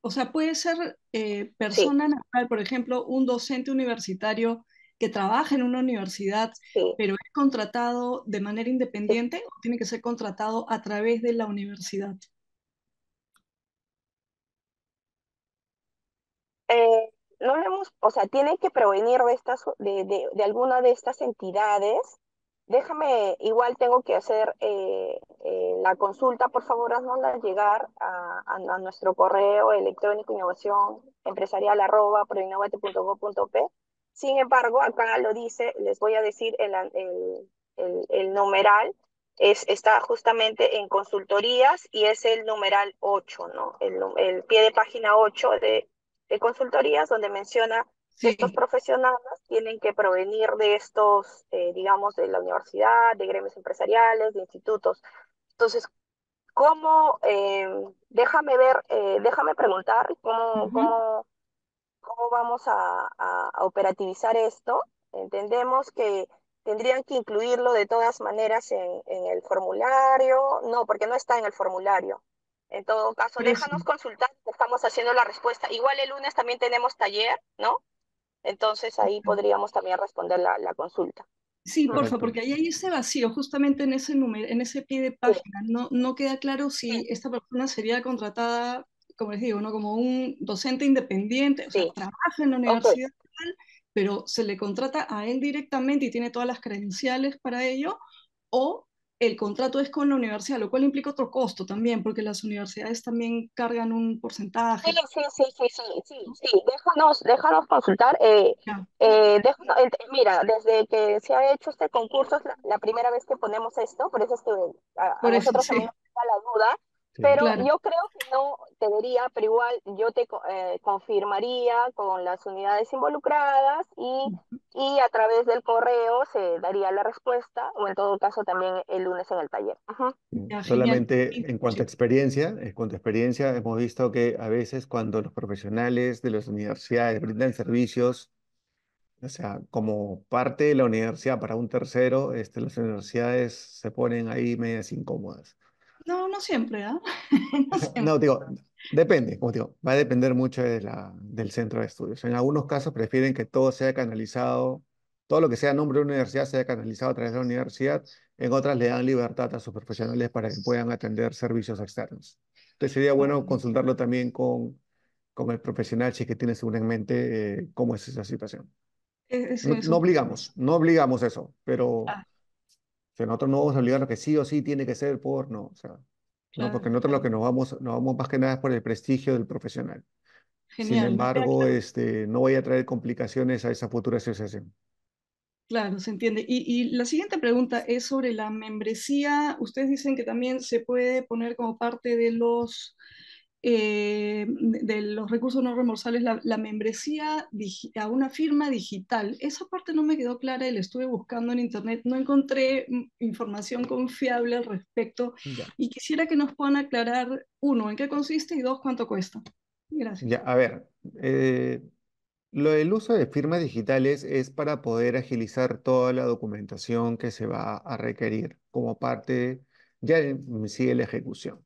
o sea, puede ser eh, persona natural, por ejemplo, un docente universitario que trabaja en una universidad, pero es contratado de manera independiente o tiene que ser contratado a través de la universidad. Eh, no le hemos, o sea, tiene que prevenir de, estas, de, alguna de estas entidades. Déjame, igual tengo que hacer eh, eh, la consulta, por favor, haznosla llegar a, a, nuestro correo electrónico innovación empresarial arroba Sin embargo, acá lo dice, les voy a decir el, el, numeral, es, está justamente en consultorías y es el numeral 8, ¿no? El, el pie de página 8 de de consultorías donde menciona que estos profesionales tienen que provenir de estos, eh, digamos, de la universidad, de gremios empresariales, de institutos. Entonces, ¿cómo, eh, déjame ver, eh, déjame preguntar cómo, vamos a, operativizar esto? Entendemos que tendrían que incluirlo de todas maneras en, el formulario. No, porque no está en el formulario. En todo caso, déjanos consultar, estamos haciendo la respuesta. Igual el lunes también tenemos taller, ¿no? Entonces ahí podríamos también responder la, la consulta. Sí, por favor, porque ahí hay ese vacío, justamente en ese número, en ese pie de página. No, no queda claro si esta persona sería contratada, como les digo, ¿no? como un docente independiente, o sea, trabaja en la universidad, pero se le contrata a él directamente y tiene todas las credenciales para ello, o el contrato es con la universidad, lo cual implica otro costo también, porque las universidades también cargan un porcentaje. Sí, sí, sí, sí, sí, Déjanos, déjanos consultar. Eh, eh, eh, mira, desde que se ha hecho este concurso, es la, primera vez que ponemos esto, por eso es que a, nosotros nos da la duda, pero yo creo que no te vería, pero igual yo te eh, confirmaría con las unidades involucradas y, y a través del correo se daría la respuesta o en todo caso también el lunes en el taller. Ah, Solamente en cuanto a experiencia, en cuanto experiencia hemos visto que a veces cuando los profesionales de las universidades brindan servicios, o sea, como parte de la universidad para un tercero, este, las universidades se ponen ahí medias incómodas. No, no siempre, ¿eh? no digo, depende, como digo, va a depender mucho de la, del centro de estudios. En algunos casos prefieren que todo sea canalizado, todo lo que sea nombre de universidad sea canalizado a través de la universidad. En otras le dan libertad a sus profesionales para que puedan atender servicios externos. Entonces sería ah, bueno consultarlo también con, con el profesional si es que tiene seguramente eh, cómo es esa situación. E-, no, obligamos, no obligamos eso, pero... Ah. O nosotros no vamos a olvidar que sí o sí tiene que ser por no O sea, no, porque nosotros lo que nos vamos, nos vamos más que nada es por el prestigio del profesional. Sin embargo, este, no voy a traer complicaciones a esa futura asociación. Claro, se entiende. Y, y, la siguiente pregunta es sobre la membresía. Ustedes dicen que también se puede poner como parte de los eh, de los recursos no remorsales la, membresía a una firma digital. Esa parte no me quedó clara y la estuve buscando en internet, no encontré mm, información confiable al respecto y quisiera que nos puedan aclarar, uno, en qué consiste y dos, cuánto cuesta. Gracias. Ya, a ver, eh, lo del uso de firmas digitales es para poder agilizar toda la documentación que se va a requerir como parte ya sigue la ejecución.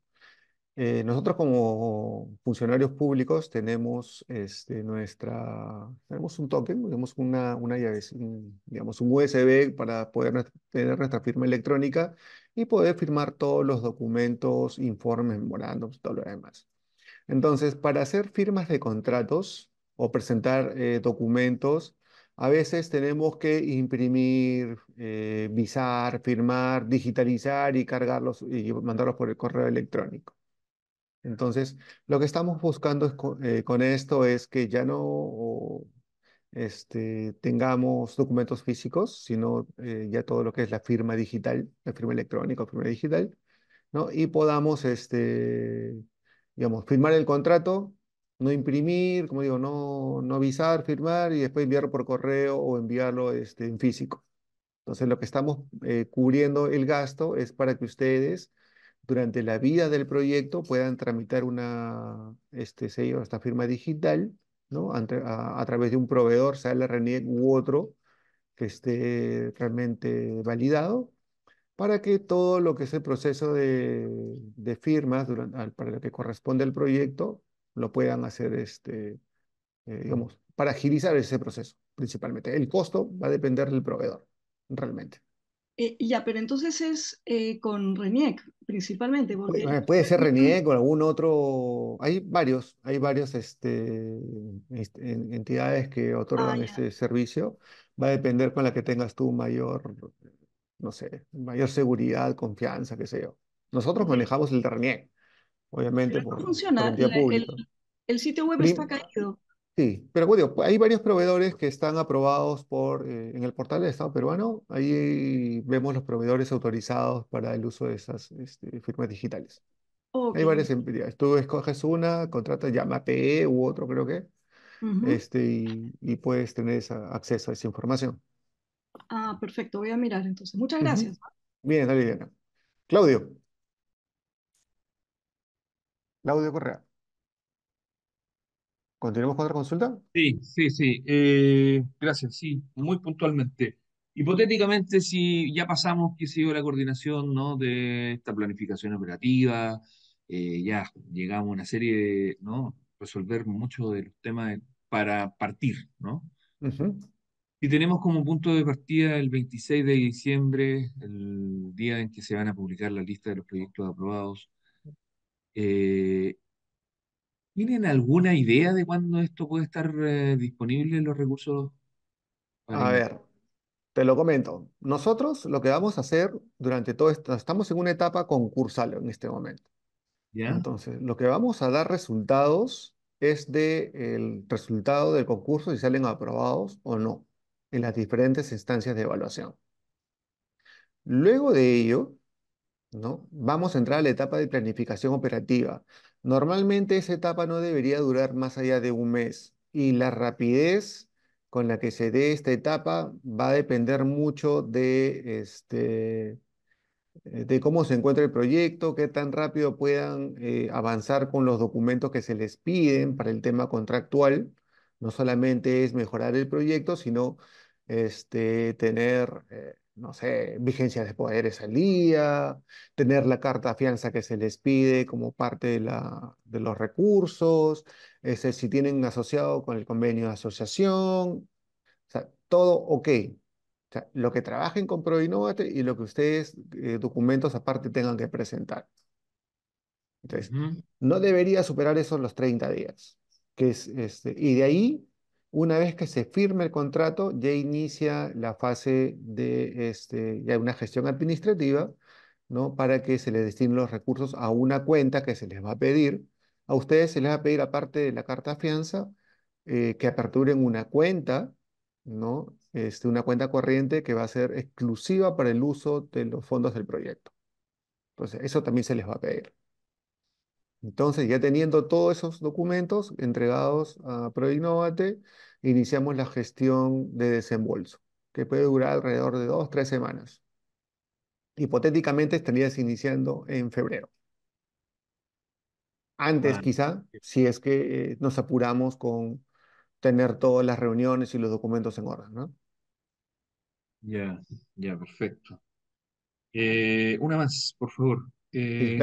Eh, nosotros como funcionarios públicos tenemos, este, nuestra, tenemos un token, tenemos una, una llave, un, digamos, un USB para poder tener nuestra firma electrónica y poder firmar todos los documentos, informes, memorándums, todo lo demás. Entonces, para hacer firmas de contratos o presentar eh, documentos, a veces tenemos que imprimir, eh, visar, firmar, digitalizar y cargarlos y mandarlos por el correo electrónico. Entonces, lo que estamos buscando eh, con, esto es que ya no este, tengamos documentos físicos, sino eh, ya todo lo que es la firma digital, la firma electrónica, la firma digital, ¿no? Y podamos, este, digamos, firmar el contrato, no imprimir, como digo, no, no avisar, firmar y después enviarlo por correo o enviarlo este, en físico. Entonces, lo que estamos eh, cubriendo el gasto es para que ustedes durante la vida del proyecto puedan tramitar una, este sello, esta firma digital, ¿no? A, través de un proveedor, sea la RENIEC u otro, que esté realmente validado, para que todo lo que es el proceso de, de firmas durante, para lo que corresponde al proyecto lo puedan hacer, este, eh, digamos, para agilizar ese proceso principalmente. El costo va a depender del proveedor, realmente. Eh, ya, pero entonces es eh, con RENIEC principalmente. Eh, puede, ser RENIEC o algún otro. Hay varios, hay varias este, entidades que ah, otorgan este servicio. Va a depender con la que tengas tú mayor, no sé, mayor seguridad, confianza, qué sé yo. Nosotros manejamos el de RENIEC, obviamente. Pero no funciona. el, sitio web está caído. Sí, pero bueno, hay varios proveedores que están aprobados por, eh, en el portal del Estado peruano. Ahí vemos los proveedores autorizados para el uso de esas este, firmas digitales. Hay varias empresas. Tú escoges una, contratas, llama PE u otro, creo que, este, y, puedes tener acceso a esa información. Ah, perfecto. Voy a mirar entonces. Muchas gracias. Bien, dale, Diana. Claudio. Claudio Correa. ¿Continuamos con otra consulta? Sí, sí, sí. Eh, gracias, sí, muy puntualmente. Hipotéticamente, si ya pasamos, que se yo, la coordinación ¿no? de esta planificación operativa, eh, ya llegamos a una serie de, ¿no? Resolver mucho de los temas de, para partir, ¿no? Y tenemos como punto de partida el 26 de diciembre, el día en que se van a publicar la lista de los proyectos aprobados. Eh, ¿Tienen alguna idea de cuándo esto puede estar eh, disponible en los recursos? A ver, te lo comento. Nosotros lo que vamos a hacer durante todo esto, estamos en una etapa concursal en este momento. Entonces, lo que vamos a dar resultados es del resultado del concurso, si salen aprobados o no, en las diferentes instancias de evaluación. Luego de ello, ¿no? vamos a entrar a la etapa de planificación operativa, Normalmente esa etapa no debería durar más allá de un mes y la rapidez con la que se dé esta etapa va a depender mucho de, este, eh, de cómo se encuentra el proyecto, qué tan rápido puedan eh, avanzar con los documentos que se les piden para el tema contractual. No solamente es mejorar el proyecto, sino este, tener eh, no sé, vigencia de poderes al día, tener la carta de fianza que se les pide como parte de, la, de los recursos, ese, si tienen asociado con el convenio de asociación, o sea, todo ok. O sea, lo que trabajen con Proinnovate y lo que ustedes, eh, documentos aparte, tengan que presentar. Entonces, no debería superar eso los 30 días. Que es, este, y de ahí una vez que se firme el contrato, ya inicia la fase de este, ya una gestión administrativa, ¿no? Para que se les destinen los recursos a una cuenta que se les va a pedir. A ustedes se les va a pedir, aparte de la carta fianza, eh, que aperturen una cuenta, ¿no? Este, una cuenta corriente que va a ser exclusiva para el uso de los fondos del proyecto. Entonces, eso también se les va a pedir. Entonces, ya teniendo todos esos documentos entregados a Proinnovate, iniciamos la gestión de desembolso, que puede durar alrededor de dos, tres semanas. Hipotéticamente estarías iniciando en febrero. Antes, ah, quizá, si es que eh, nos apuramos con tener todas las reuniones y los documentos en orden, ¿no? Ya, ya, perfecto. Eh, una más, por favor. Eh,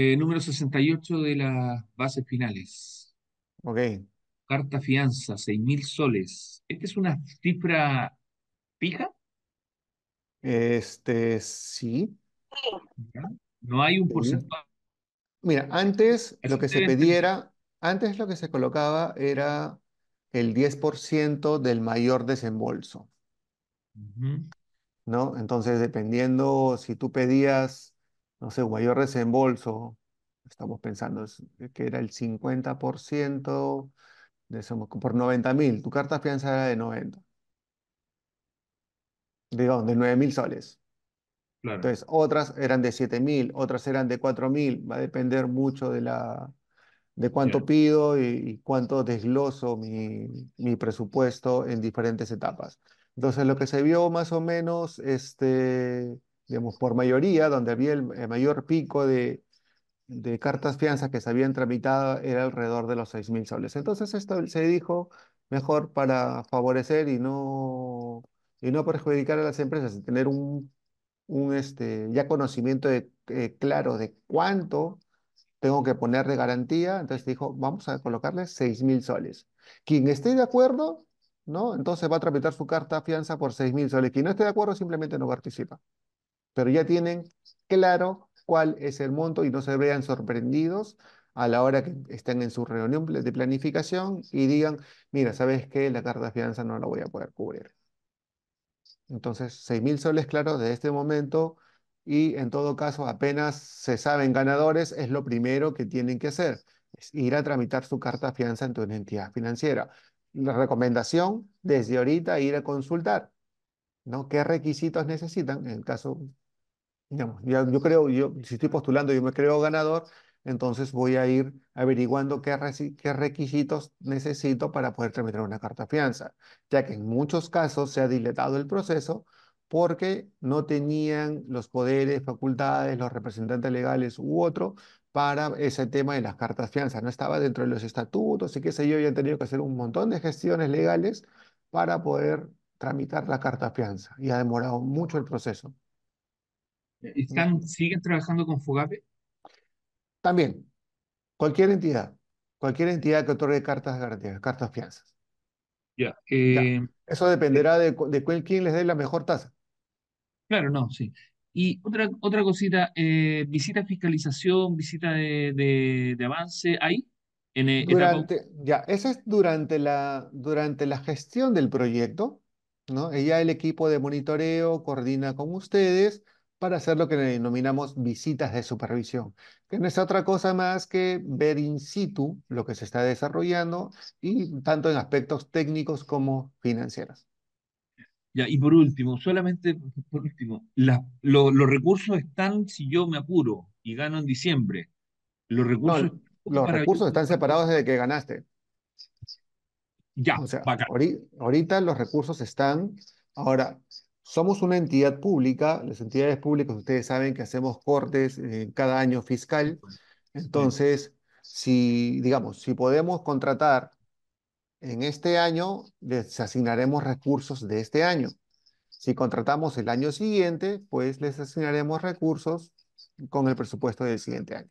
eh, número 68 de las bases finales. Ok. Carta fianza, 6.000 mil soles. ¿Esta es una cifra fija? Este, sí. No hay un porcentaje. Mira, antes lo que se pediera, antes lo que se colocaba era el 10% del mayor desembolso. ¿No? Entonces, dependiendo si tú pedías no sé, mayor resembolso, estamos pensando eh, que era el 50% de por 90 mil, tu carta fianza era de 90. Digamos, de 9.000 mil soles. Entonces, otras eran de 7.000, mil, otras eran de 4.000. mil, va a depender mucho de la de cuánto pido y, cuánto desgloso mi, mi presupuesto en diferentes etapas. Entonces, lo que se vio más o menos, este, digamos, por mayoría, donde había el, mayor pico de, de cartas fianzas que se habían tramitado era alrededor de los 6.000 soles. Entonces esto se dijo mejor para favorecer y no, y no perjudicar a las empresas, tener un, un este, ya conocimiento eh, claro de cuánto tengo que poner de garantía. Entonces dijo, vamos a colocarle 6.000 soles. Quien esté de acuerdo, ¿no? entonces va a tramitar su carta fianza por 6.000 soles. Quien no esté de acuerdo simplemente no participa pero ya tienen claro cuál es el monto y no se vean sorprendidos a la hora que estén en su reunión de planificación y digan, mira, ¿sabes qué? La carta de fianza no la voy a poder cubrir. Entonces, 6.000 soles, claro, de este momento y en todo caso apenas se saben ganadores, es lo primero que tienen que hacer, es ir a tramitar su carta de fianza en tu entidad financiera. La recomendación, desde ahorita ir a consultar, ¿no? ¿Qué requisitos necesitan? En el caso yo creo, yo, si estoy postulando, yo me creo ganador, entonces voy a ir averiguando qué, requisitos necesito para poder tramitar una carta fianza, ya que en muchos casos se ha dilatado el proceso porque no tenían los poderes, facultades, los representantes legales u otro para ese tema de las cartas fianza. No estaba dentro de los estatutos y qué sé yo, y han tenido que hacer un montón de gestiones legales para poder tramitar la carta fianza y ha demorado mucho el proceso. ¿Están, ¿Siguen trabajando con FUGAPE? También. Cualquier entidad. Cualquier entidad que otorgue cartas de garantías, cartas fianzas. Ya. Eh, eso dependerá de, de cuál, quién les dé la mejor tasa. Claro, no, sí. Y otra, otra cosita, eh, visita fiscalización, visita de, avance, ¿ahí? durante, ya, eso es durante la, durante la gestión del proyecto, ¿no? ya el equipo de monitoreo coordina con ustedes, para hacer lo que denominamos visitas de supervisión, que no es otra cosa más que ver in situ lo que se está desarrollando y tanto en aspectos técnicos como financieros. Ya, y por último, solamente por último, la, los recursos están si yo me apuro y gano en diciembre. Los recursos, los recursos están separados desde que ganaste. Ya, o sea, ahorita, ahorita los recursos están. Ahora, somos una entidad pública, las entidades públicas ustedes saben que hacemos cortes eh, cada año fiscal, entonces si, digamos, si podemos contratar en este año, les asignaremos recursos de este año. Si contratamos el año siguiente, pues les asignaremos recursos con el presupuesto del siguiente año.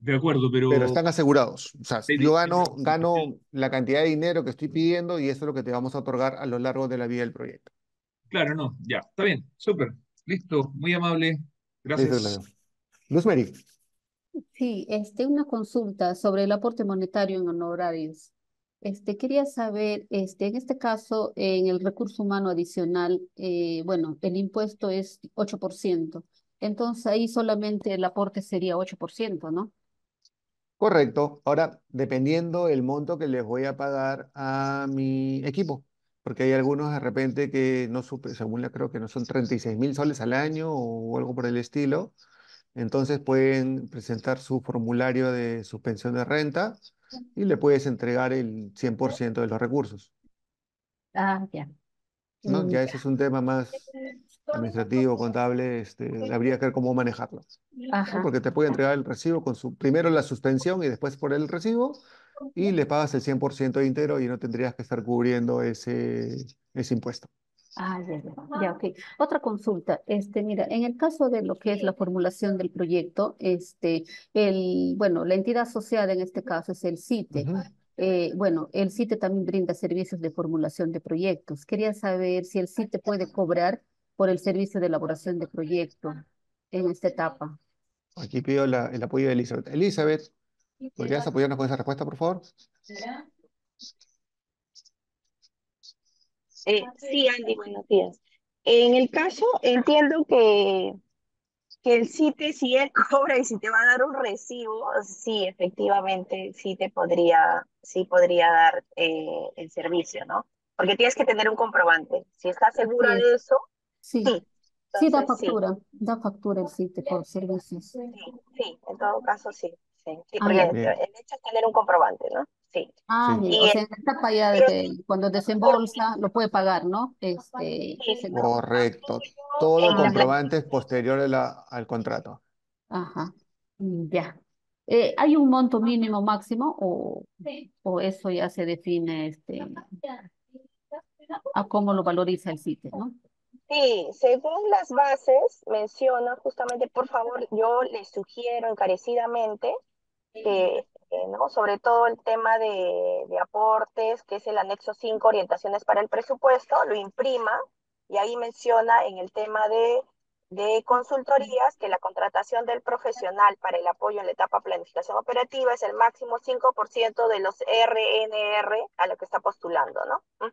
De acuerdo, pero. Pero están asegurados. O sea, yo gano, la cantidad de dinero que estoy pidiendo y eso es lo que te vamos a otorgar a lo largo de la vida del proyecto. Claro, no, ya, está bien, súper. Listo, muy amable. Gracias. Luzmeri. Luz Sí, este, una consulta sobre el aporte monetario en honorarios. Este, quería saber, este, en este caso, en el recurso humano adicional, eh, bueno, el impuesto es 8%. Entonces ahí solamente el aporte sería 8%, ¿no? Correcto. Ahora, dependiendo el monto que les voy a pagar a mi equipo, porque hay algunos de repente que no según la creo que no son 36 mil soles al año o algo por el estilo. Entonces pueden presentar su formulario de suspensión de renta y le puedes entregar el 100% de los recursos. Ah, ya. ¿No? Ya mm, ese es un tema más administrativo, contable, este, habría que ver cómo manejarlo. Porque te puede entregar el recibo con su, primero la suspensión y después por el recibo y le pagas el 100% íntegro y no tendrías que estar cubriendo ese, ese impuesto. Ah, ya, ya, Otra consulta. Este, mira, en el caso de lo que es la formulación del proyecto, este, el, bueno, la entidad asociada en este caso es el CITE. Eh, bueno, el CITE también brinda servicios de formulación de proyectos. Quería saber si el CITE puede cobrar por el servicio de elaboración de proyecto en esta etapa. Aquí pido el apoyo de Elizabeth. Elizabeth, ¿podrías apoyarnos con esa respuesta, por favor? Eh, sí, Andy, buenos días. En el caso, entiendo que, que el CITE, si él cobra y si te va a dar un recibo, sí, efectivamente, sí te podría, sí podría dar eh, el servicio, ¿no? Porque tienes que tener un comprobante. Si estás seguro de eso, Sí. Sí, da factura, da factura el CITE por servicios. sí, en todo caso sí. Sí, ah, el, hecho es tener un comprobante, ¿no? Sí. Ah, Y o cuando desembolsa lo puede pagar, ¿no? Este, Correcto. Todo los comprobante es posterior al contrato. ajá, mm, ya. Eh, ¿hay un monto mínimo máximo o, o eso ya se define este, a cómo lo valoriza el sitio, ¿no? Sí, según las bases menciona justamente, por favor, yo les sugiero encarecidamente que, eh, ¿no? Sobre todo el tema de, aportes, que es el anexo 5, orientaciones para el presupuesto, lo imprima y ahí menciona en el tema de, consultorías que la contratación del profesional para el apoyo en la etapa planificación operativa es el máximo 5% de los RNR a lo que está postulando, ¿no?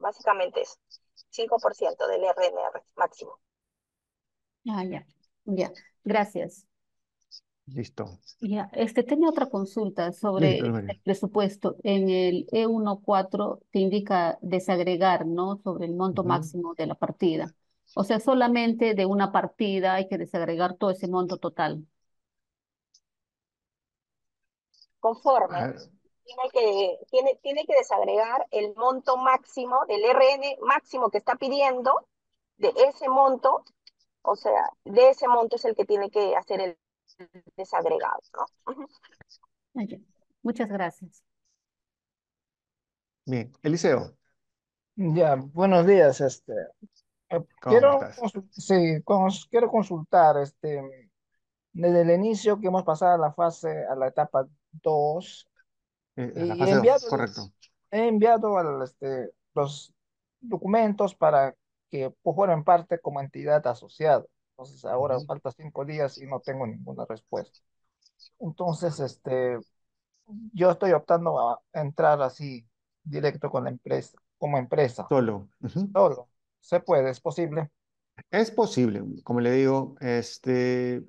Básicamente es 5% del RNR máximo. Ah, ya, ya. Gracias. Listo. Ya, este tenía otra consulta sobre el presupuesto. En el E14 te indica desagregar, ¿no? Sobre el monto máximo de la partida. O sea, solamente de una partida hay que desagregar todo ese monto total. Conforme. Ah, tiene que, tiene, tiene que desagregar el monto máximo, del RN máximo que está pidiendo, de ese monto, o sea, de ese monto es el que tiene que hacer el desagregado, ¿no? Muchas gracias. Bien, Eliseo. Ya, buenos días, este. Eh, quiero, sí, quiero consultar, este, desde el inicio que hemos pasado a la fase, a la etapa 2, eh, correcto. He enviado al, este, los documentos para que formen parte como entidad asociada. Entonces ahora faltan falta cinco días y no tengo ninguna respuesta. Entonces, este, yo estoy optando a entrar así directo con la empresa, como empresa. Solo. Solo. Se puede, es posible. Es posible, como le digo, este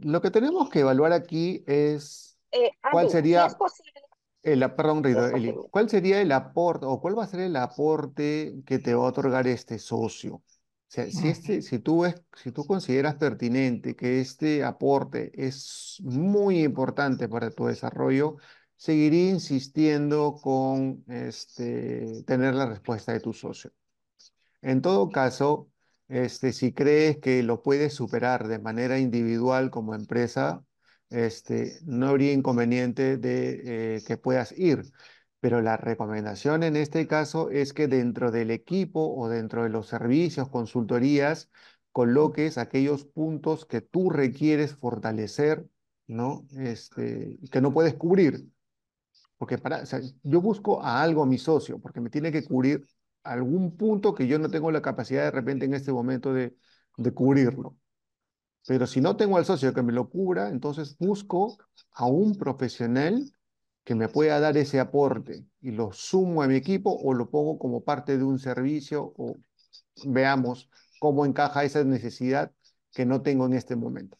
lo que tenemos que evaluar aquí es eh, cuál sería el, perdón, sería el aporte o cuál va a ser el aporte que te va a otorgar este socio. O si, este, si, tú si tú consideras pertinente que este aporte es muy importante para tu desarrollo, seguiré insistiendo con este, tener la respuesta de tu socio. En todo caso, este, si crees que lo puedes superar de manera individual como empresa, este, no habría inconveniente de eh, que puedas ir. Pero la recomendación en este caso es que dentro del equipo o dentro de los servicios, consultorías, coloques aquellos puntos que tú requieres fortalecer, ¿no? Este, que no puedes cubrir. Porque para, yo busco a algo a mi socio, porque me tiene que cubrir algún punto que yo no tengo la capacidad de repente en este momento de, de cubrirlo. Pero si no tengo al socio que me lo cubra, entonces busco a un profesional que me pueda dar ese aporte y lo sumo a mi equipo o lo pongo como parte de un servicio o veamos cómo encaja esa necesidad que no tengo en este momento.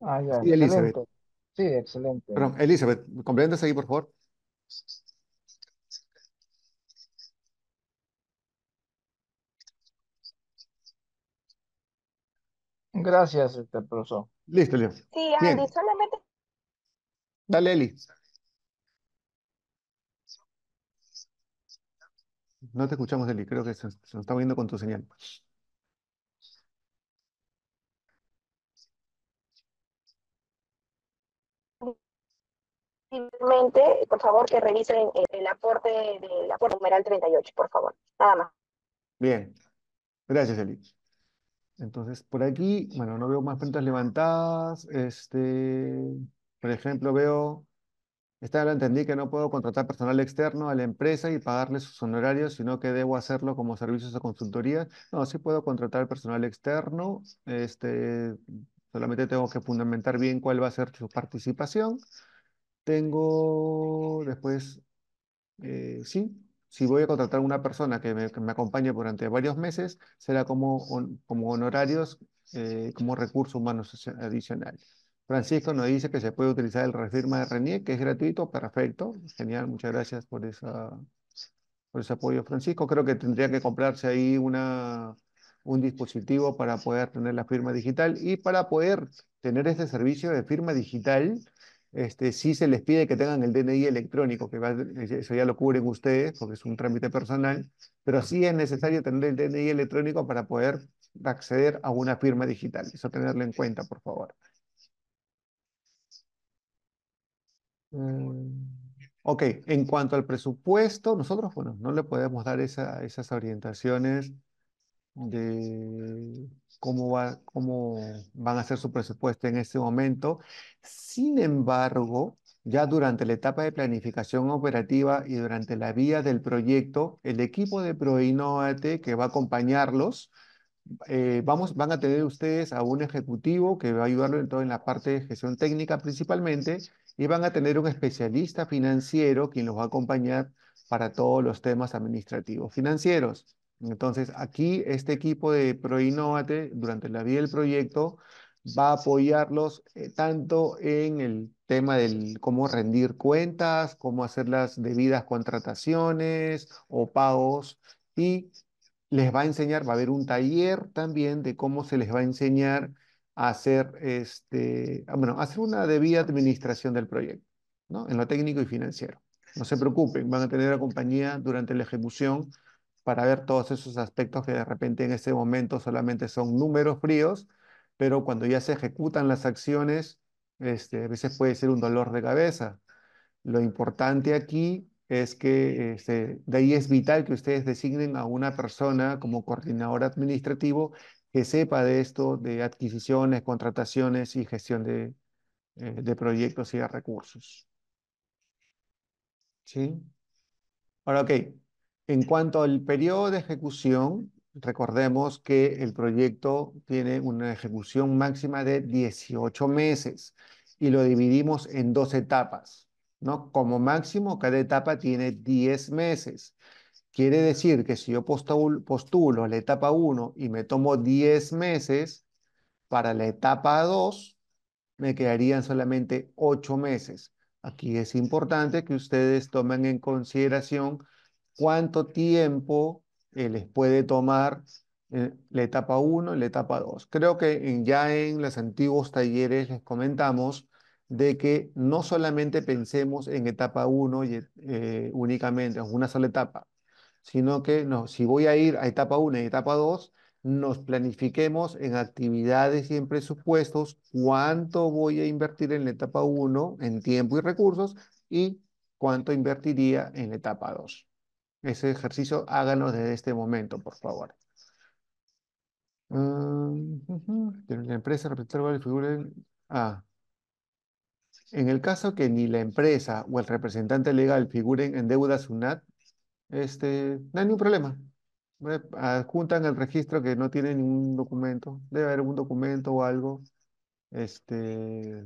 Ah, ya, excelente. Elizabeth. Sí, excelente. Perdón, Elizabeth, ¿comprendes ahí, por favor? Gracias, este profesor. Listo, Leo. Sí, Andy, solamente. Dale, Eli. No te escuchamos, Eli. Creo que se, nos está viendo con tu señal. Simplemente, por favor, que revisen eh, el aporte del aporte numeral 38, por favor. Nada más. Bien. Gracias, Eli. Entonces, por aquí, bueno, no veo más preguntas levantadas. Este, por ejemplo, veo, esta la entendí que no puedo contratar personal externo a la empresa y pagarle sus honorarios, sino que debo hacerlo como servicios de consultoría, No, sí puedo contratar personal externo. Este, solamente tengo que fundamentar bien cuál va a ser su participación. Tengo después, eh, sí, si voy a contratar a una persona que me, acompañe durante varios meses, será como, como honorarios, eh, como recurso humano adicional. Francisco nos dice que se puede utilizar el refirma de Renier, que es gratuito, perfecto, genial, muchas gracias por, esa, por ese apoyo, Francisco. Creo que tendría que comprarse ahí una, un dispositivo para poder tener la firma digital y para poder tener este servicio de firma digital este, sí se les pide que tengan el DNI electrónico, que eh, eso ya lo cubren ustedes porque es un trámite personal, pero sí es necesario tener el DNI electrónico para poder acceder a una firma digital. Eso tenerlo en cuenta, por favor. Mm, ok, en cuanto al presupuesto, nosotros, bueno, no le podemos dar esas orientaciones de cómo, va, cómo van a hacer su presupuesto en este momento. Sin embargo, ya durante la etapa de planificación operativa y durante la vía del proyecto, el equipo de Proinnovate que va a acompañarlos, eh, vamos, van a tener ustedes a un ejecutivo que va a ayudarlo en, todo en la parte de gestión técnica principalmente y van a tener un especialista financiero quien los va a acompañar para todos los temas administrativos financieros. Entonces, aquí este equipo de ProInnovate, durante la vida del proyecto, va a apoyarlos eh, tanto en el tema del cómo rendir cuentas, cómo hacer las debidas contrataciones o pagos y les va a enseñar, va a haber un taller también de cómo se les va a enseñar a hacer, este, ah, bueno, hacer una debida administración del proyecto, ¿no? En lo técnico y financiero. No se preocupen, van a tener la compañía durante la ejecución para ver todos esos aspectos que de repente en ese momento solamente son números fríos, pero cuando ya se ejecutan las acciones, este, a veces puede ser un dolor de cabeza. Lo importante aquí es que este, de ahí es vital que ustedes designen a una persona como coordinador administrativo que sepa de esto, de adquisiciones, contrataciones y gestión de, eh, de proyectos y de recursos. ¿Sí? Ahora, ok, en cuanto al periodo de ejecución, recordemos que el proyecto tiene una ejecución máxima de 18 meses y lo dividimos en dos etapas. ¿no? Como máximo, cada etapa tiene 10 meses. Quiere decir que si yo postulo, postulo la etapa 1 y me tomo 10 meses, para la etapa 2 me quedarían solamente 8 meses. Aquí es importante que ustedes tomen en consideración cuánto tiempo eh, les puede tomar eh, la etapa 1 y la etapa 2. Creo que ya en los antiguos talleres les comentamos de que no solamente pensemos en etapa 1 y eh, únicamente, en una sola etapa, sino que si voy a ir a etapa 1 y etapa 2, nos planifiquemos en actividades y en presupuestos cuánto voy a invertir en la etapa 1 en tiempo y recursos y cuánto invertiría en la etapa 2. Ese ejercicio háganos desde este momento, por favor. Mm, la empresa representar el figuren Ah. En el caso que ni la empresa o el representante legal figuren en deuda SUNAT, este, no hay ningún problema. Adjuntan el registro que no tiene ningún documento. Debe haber un documento o algo este,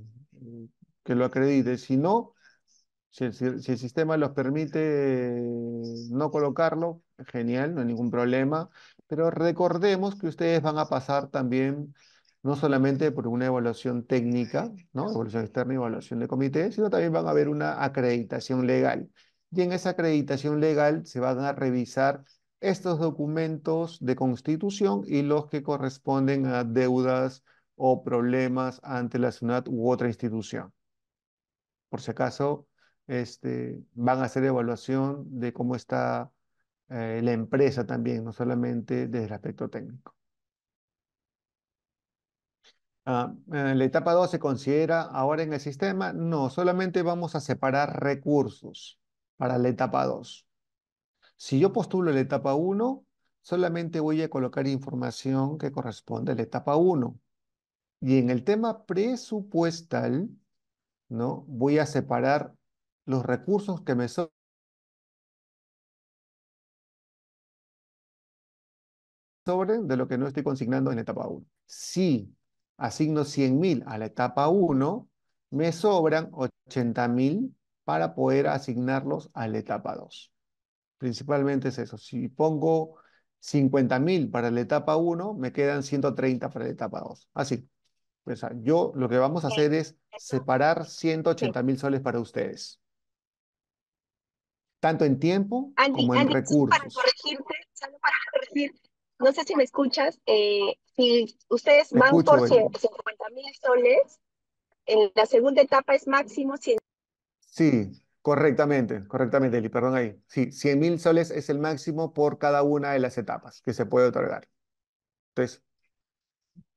que lo acredite. Si no, si el, sistema los permite eh, no colocarlo, genial, no hay ningún problema. Pero recordemos que ustedes van a pasar también no solamente por una evaluación técnica, ¿no? evaluación externa y evaluación de comité, sino también van a haber una acreditación legal. Y en esa acreditación legal se van a revisar estos documentos de constitución y los que corresponden a deudas o problemas ante la ciudad u otra institución. Por si acaso, este, van a hacer evaluación de cómo está eh, la empresa también, no solamente desde el aspecto técnico. Ah, eh, ¿La etapa 2 se considera ahora en el sistema? No, solamente vamos a separar recursos para la etapa 2. Si yo postulo la etapa 1, solamente voy a colocar información que corresponde a la etapa 1. Y en el tema presupuestal, ¿no? voy a separar los recursos que me sobran de lo que no estoy consignando en etapa 1. Si asigno 100.000 a la etapa 1, me sobran 80.000 para poder asignarlos a la etapa 2. Principalmente es eso. Si pongo 50.000 para la etapa 1, me quedan 130 para la etapa 2. Así. yo lo que vamos a hacer es separar 180.000 soles para ustedes tanto en tiempo como en recursos. no sé si me escuchas, eh, si ustedes van por 150 mil soles, en la segunda etapa es máximo 100. Sí, correctamente, correctamente, Eli, perdón ahí. Sí, 100 mil soles es el máximo por cada una de las etapas que se puede otorgar. Entonces,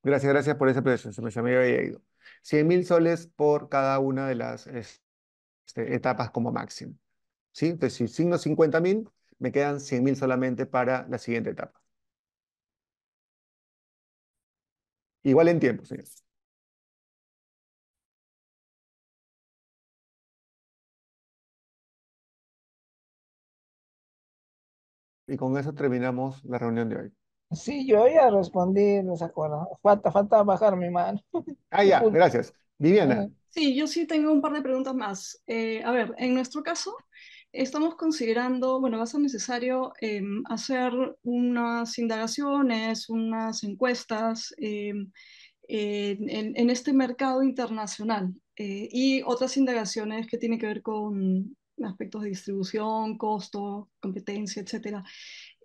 gracias, gracias por ese precio, se me, había ido. 100 mil soles por cada una de las este, etapas como máximo. Entonces, si signo 50.000, me quedan 100.000 solamente para la siguiente etapa. Igual en tiempo, señores. Y con eso terminamos la reunión de hoy. Sí, yo ya respondí, no se acuerdo. Falta, falta bajar mi mano. Ah, ya, gracias. Viviana. Sí, yo sí tengo un par de preguntas más. Eh, a ver, en nuestro caso, estamos considerando, bueno, va a ser necesario em, hacer unas indagaciones, unas encuestas em, en, este mercado internacional eh, y otras indagaciones que tienen que ver con aspectos de distribución, costo, competencia, etcétera,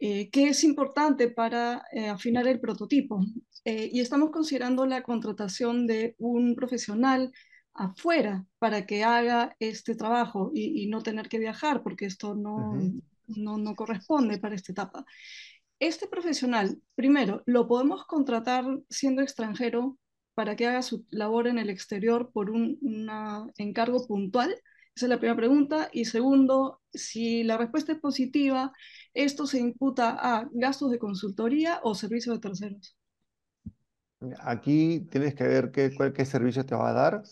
eh, que es importante para eh, afinar el prototipo. y estamos considerando la contratación de un profesional afuera para que haga este trabajo y, no tener que viajar porque esto no, no, no, corresponde para esta etapa. Este profesional, primero, lo podemos contratar siendo extranjero para que haga su labor en el exterior por un encargo puntual. Esa es la primera pregunta. Y segundo, si la respuesta es positiva, ¿esto se imputa a gastos de consultoría o servicios de terceros? Aquí tienes que ver qué, cuál, qué servicio te va a dar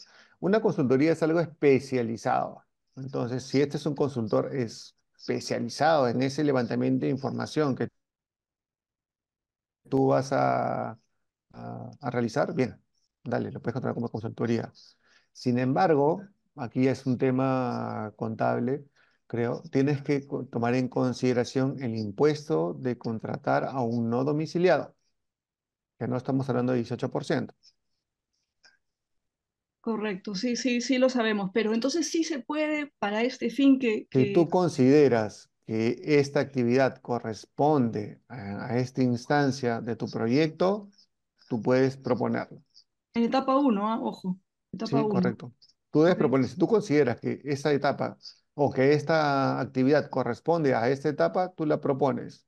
una consultoría es algo especializado. Entonces, si este es un consultor especializado en ese levantamiento de información que tú vas a, realizar, bien, dale, lo puedes contratar como consultoría. Sin embargo, aquí es un tema contable, creo, tienes que tomar en consideración el impuesto de contratar a un no domiciliado, que no estamos hablando de 18%. Correcto, sí, sí, sí lo sabemos, pero entonces sí se puede para este fin que... que... Si tú consideras que esta actividad corresponde a, esta instancia de tu proyecto, tú puedes proponerla. En etapa 1, ah, ojo. Etapa sí, correcto. Tú debes proponer, si tú consideras que esta etapa o que esta actividad corresponde a esta etapa, tú la propones.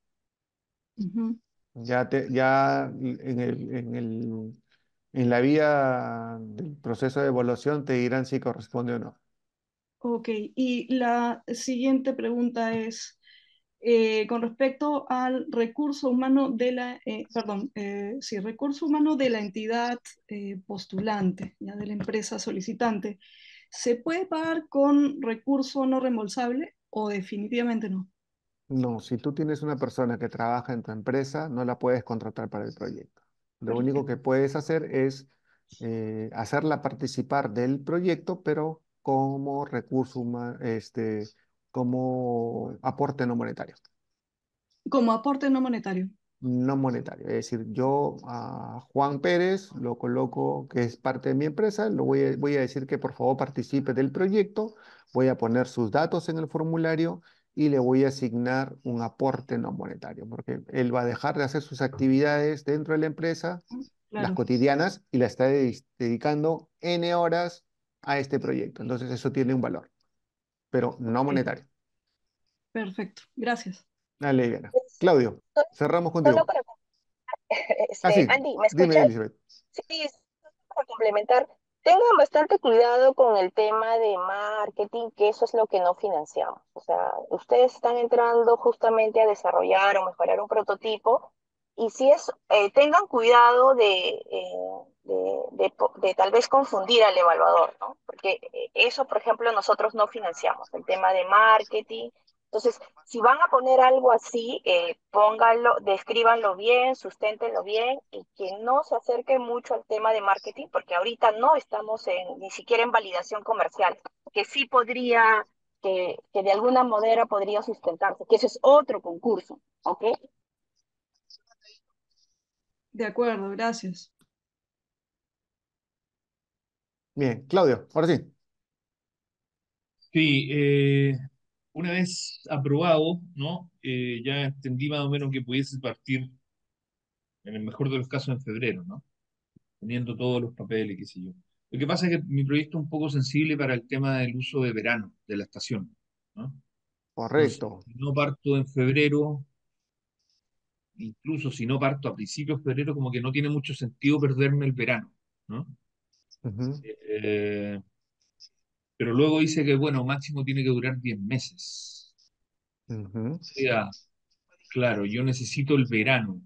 Ya, te, ya en, el, en el en la vía del proceso de evaluación te dirán si corresponde o no. Ok, y la siguiente pregunta es, eh, con respecto al recurso humano de la, eh, perdón, eh, recurso humano de la entidad postulante, ya de la empresa solicitante, ¿se puede pagar con recurso no reembolsable o definitivamente no? No, si tú tienes una persona que trabaja en tu empresa, no la puedes contratar para el proyecto. Lo único que puedes hacer es eh, hacerla participar del proyecto, pero como recurso este, como aporte no monetario. Como aporte no monetario. No monetario. Es decir, yo a Juan Pérez lo coloco, que es parte de mi empresa, lo voy a decir que por favor participe del proyecto, voy a poner sus datos en el formulario y le voy a asignar un aporte no monetario, porque él va a dejar de hacer sus actividades dentro de la empresa, las cotidianas, y la está dedicando N horas a este proyecto. Entonces eso tiene un valor, pero no monetario. Perfecto, gracias. Dale, Diana. Claudio, cerramos contigo. Ah, este, Andy, ¿me escuchas? Dime, Elizabeth. Sí, para complementar, tengan bastante cuidado con el tema de marketing, que eso es lo que no financiamos. O sea, ustedes están entrando justamente a desarrollar o mejorar un prototipo y si es, eh, tengan cuidado de, eh, de, tal vez confundir al evaluador, ¿no? Porque eh, eso, por ejemplo, nosotros no financiamos, el tema de marketing, entonces, si van a poner algo así, eh, pónganlo, descríbanlo bien, susténtenlo bien y que no se acerque mucho al tema de marketing, porque ahorita no estamos en, ni siquiera en validación comercial, que sí podría, que, que de alguna manera podría sustentarse, que ese es otro concurso, ¿ok? De acuerdo, gracias. Bien, Claudio, por sí. Sí, eh, una vez aprobado, ¿no? Eh, ya entendí más o menos que pudiese partir, en el mejor de los casos, en febrero, ¿no? Teniendo todos los papeles, qué sé yo. Lo que pasa es que mi proyecto es un poco sensible para el tema del uso de verano, de la estación, Correcto. si no parto en febrero, incluso si no parto a principios de febrero, como que no tiene mucho sentido perderme el verano, ¿no? Pero luego dice que, bueno, máximo tiene que durar 10 meses. O sea, claro, yo necesito el verano.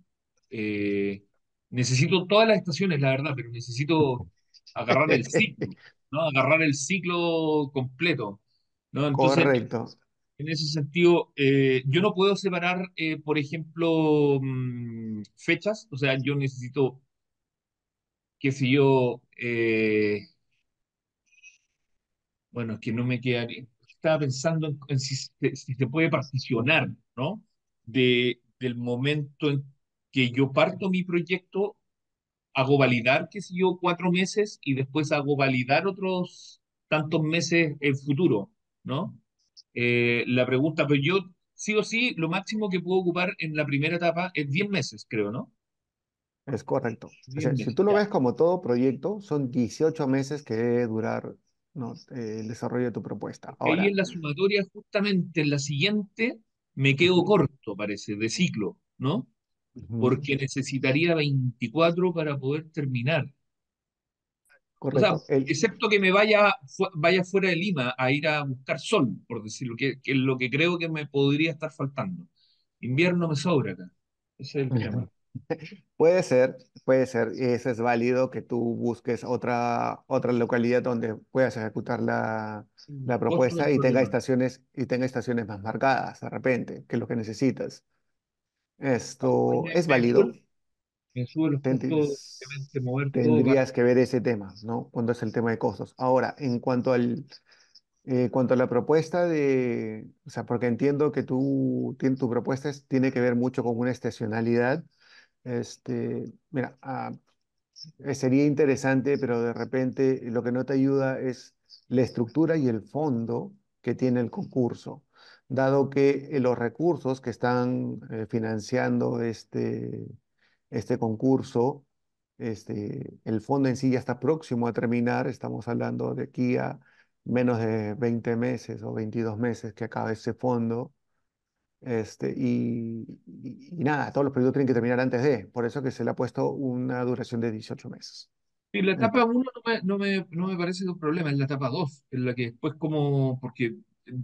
Eh, necesito todas las estaciones, la verdad, pero necesito agarrar el ciclo, ¿no? Agarrar el ciclo completo, Entonces, Correcto. En ese sentido, eh, yo no puedo separar, eh, por ejemplo, mm, fechas, o sea, yo necesito, que si yo, bueno, es que no me quedaría. Estaba pensando en, si, se puede particionar, ¿no? De, del momento en que yo parto mi proyecto, hago validar, que sé yo, cuatro meses y después hago validar otros tantos meses en futuro, ¿no? Eh, la pregunta, pero yo sí o sí, lo máximo que puedo ocupar en la primera etapa es diez meses, creo, ¿no? Es correcto. si tú lo ves como todo proyecto, son 18 meses que debe durar ¿no? Eh, el desarrollo de tu propuesta. Ahora, en la sumatoria, justamente en la siguiente, me quedo corto, parece, de ciclo, ¿no? Porque necesitaría 24 para poder terminar. Excepto que me vaya, vaya fuera de Lima a ir a buscar sol, por decirlo, que, es lo que creo que me podría estar faltando. Invierno me sobra acá. Ese es el tema. Puede ser, puede ser, eso es válido que tú busques otra, otra localidad donde puedas ejecutar la, la propuesta y tenga estaciones y tenga estaciones más marcadas de repente, que es lo que necesitas. Esto es válido. tendrías que ver ese tema, ¿no? Cuando es el tema de costos. Ahora, en cuanto al eh, cuanto a la propuesta de, o sea, porque entiendo que tú, tu propuesta tiene que ver mucho con una estacionalidad este, mira, ah, eh, sería interesante, pero de repente lo que no te ayuda es la estructura y el fondo que tiene el concurso, dado que eh, los recursos que están eh, financiando este, este concurso, este, el fondo en sí ya está próximo a terminar, estamos hablando de aquí a menos de 20 meses o 22 meses que acabe ese fondo, este, y, nada, todos los proyectos tienen que terminar antes de, por eso que se le ha puesto una duración de 18 meses. Y la etapa 1 no me, no, me, no me parece un problema, es la etapa 2, en la que después como, porque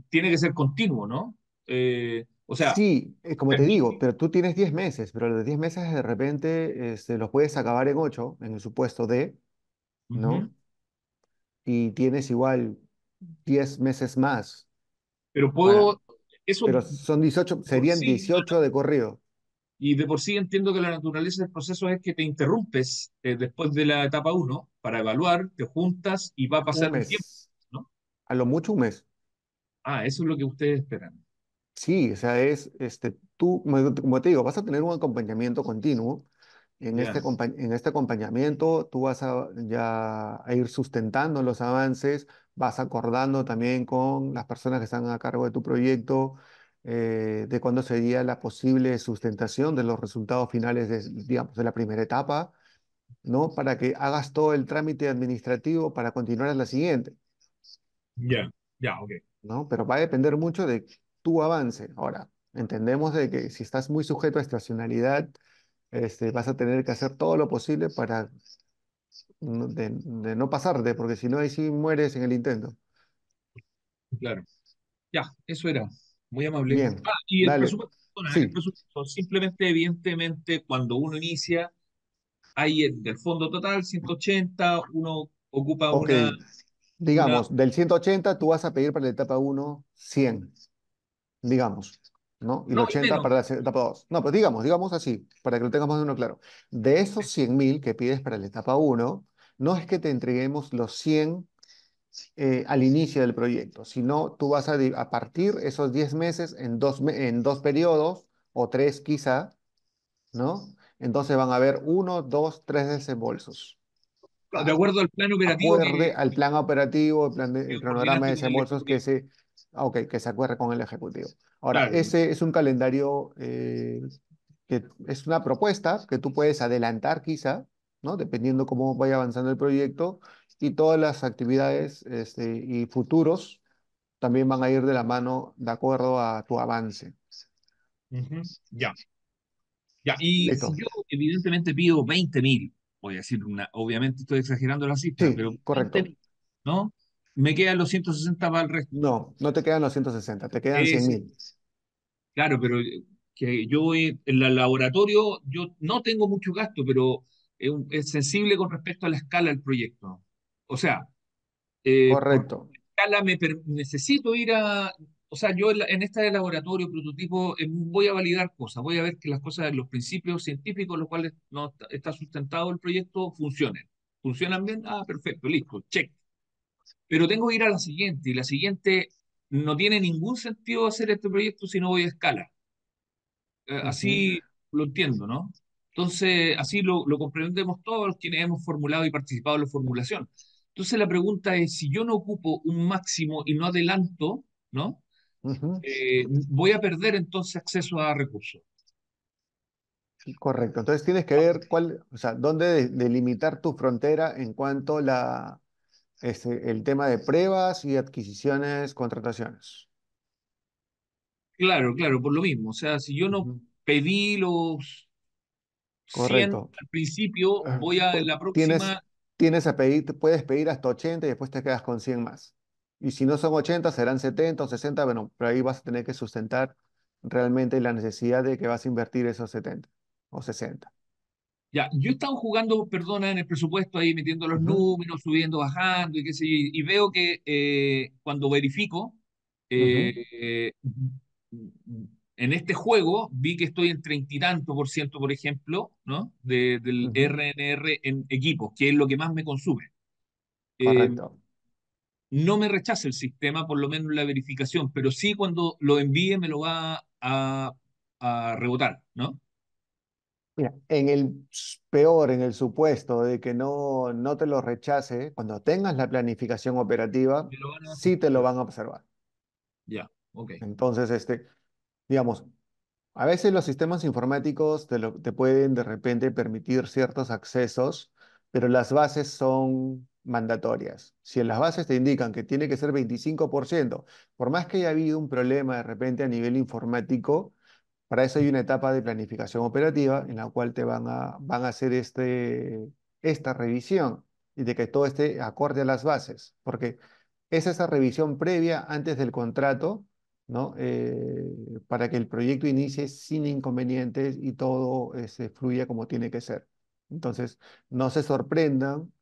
tiene que ser continuo, ¿no? Eh, o sea, sí, eh, como te digo, pero tú tienes 10 meses, pero los 10 meses de repente este, los puedes acabar en 8, en el supuesto de, ¿no? Y tienes igual 10 meses más. Pero puedo, pero son 18, serían 18 de corrido. Y de por sí entiendo que la naturaleza del proceso es que te interrumpes eh, después de la etapa 1 para evaluar, te juntas y va a pasar un, tiempo. ¿no? A lo mucho un mes. Ah, eso es lo que ustedes esperan. Sí, o sea, es, este, tú, como te digo, vas a tener un acompañamiento continuo. En, este, en este acompañamiento tú vas a, ya, a ir sustentando los avances, vas acordando también con las personas que están a cargo de tu proyecto eh, de cuándo sería la posible sustentación de los resultados finales de, la primera etapa, ¿no? Para que hagas todo el trámite administrativo para continuar a la siguiente. Ya, ya, ok. ¿No? Pero va a depender mucho de tu avance. Ahora, entendemos de que si estás muy sujeto a estacionalidad, este, vas a tener que hacer todo lo posible para de, no pasarte, porque si no, ahí sí mueres en el intento. Claro. Ya, eso era. Muy amable. ah, y el presupuesto, simplemente, evidentemente, cuando uno inicia, hay del fondo total 180, uno ocupa una... Digamos, del 180 tú vas a pedir para la etapa 1 100, digamos. ¿no? Y 80 para la etapa 2. No, pero digamos, digamos así, para que lo tengamos de uno claro. De esos 100.000 que pides para la etapa 1, no es que te entreguemos los 100 eh, al inicio del proyecto, sino tú vas a, a partir esos 10 meses en dos, en dos periodos, o tres quizá, ¿no? Entonces van a haber uno, dos, tres desembolsos. De acuerdo al plan operativo. De acuerdo al plan operativo, el, plan de, el cronograma de desembolsos que se, Ah, ok, que se acuerde con el Ejecutivo. Ahora, ese es un calendario eh, que es una propuesta que tú puedes adelantar quizá, ¿no? Dependiendo cómo vaya avanzando el proyecto y todas las actividades este, y futuros también van a ir de la mano de acuerdo a tu avance. Ya. Ya, y yo evidentemente pido 20 mil, voy a decir una, obviamente estoy exagerando la cifra, pero correcto. ¿no? me quedan los 160 para el resto. No, no te quedan los 160, te quedan mil Claro, pero que yo en el laboratorio yo no tengo mucho gasto, pero es, sensible con respecto a la escala del proyecto. O sea, eh, correcto. Escala me necesito ir a, o sea, yo en, esta este laboratorio prototipo eh, voy a validar cosas, voy a ver que las cosas, los principios científicos los cuales no está sustentado el proyecto funcionen. ¿Funcionan bien? Ah, perfecto, listo, check pero tengo que ir a la siguiente y la siguiente no tiene ningún sentido hacer este proyecto si no voy a escala. Eh, así lo entiendo, ¿no? Entonces, así lo, comprendemos todos quienes hemos formulado y participado en la formulación. Entonces, la pregunta es, si yo no ocupo un máximo y no adelanto, ¿no? Eh, voy a perder entonces acceso a recursos. Correcto. Entonces tienes que ver cuál, o sea, dónde delimitar tu frontera en cuanto la, este, el tema de pruebas y adquisiciones, contrataciones. Claro, claro, por lo mismo. O sea, si yo no pedí los Correcto. al principio, voy a la próxima. Tienes, tienes a pedir, puedes pedir hasta 80 y después te quedas con 100 más. Y si no son 80, serán 70 o 60, bueno, pero ahí vas a tener que sustentar realmente la necesidad de que vas a invertir esos 70 o 60. Ya, yo he estado jugando, perdona, en el presupuesto ahí, metiendo los números, subiendo, bajando y qué sé y veo que eh, cuando verifico, eh, en este juego vi que estoy en treinta y tanto por ciento, por ejemplo, ¿no? del RNR en equipos, que es lo que más me consume. Eh, Correcto. no me rechace el sistema, por lo menos la verificación, pero sí cuando lo envíe me lo va a rebotar, ¿no? Mira, en el peor, en el supuesto de que no, no te lo rechace, cuando tengas la planificación operativa, sí te lo van a observar. Ya, ok. Entonces, este, digamos, a veces los sistemas informáticos te, te pueden de repente permitir ciertos accesos, pero las bases son mandatorias. Si en las bases te indican que tiene que ser 25%, por más que haya habido un problema de repente a nivel informático, para eso hay una etapa de planificación operativa en la cual te van a, van a hacer este, esta revisión y de que todo esté acorde a las bases, porque es esa revisión previa antes del contrato, ¿no? Eh, para que el proyecto inicie sin inconvenientes y todo se este, fluya como tiene que ser. Entonces, no se sorprendan,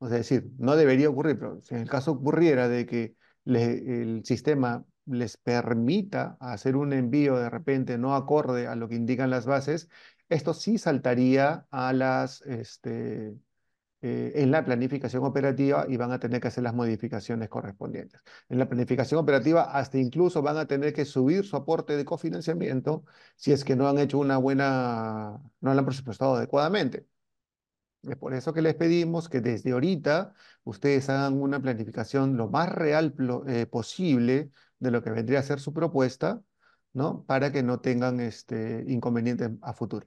es decir, no debería ocurrir, pero si en el caso ocurriera de que el sistema les permita hacer un envío de repente no acorde a lo que indican las bases, esto sí saltaría a las, este, eh, en la planificación operativa y van a tener que hacer las modificaciones correspondientes. En la planificación operativa hasta incluso van a tener que subir su aporte de cofinanciamiento si es que no han hecho una buena, no lo han presupuestado adecuadamente. Es por eso que les pedimos que desde ahorita ustedes hagan una planificación lo más real eh, posible de lo que vendría a ser su propuesta, ¿no? Para que no tengan este, inconvenientes a futuro.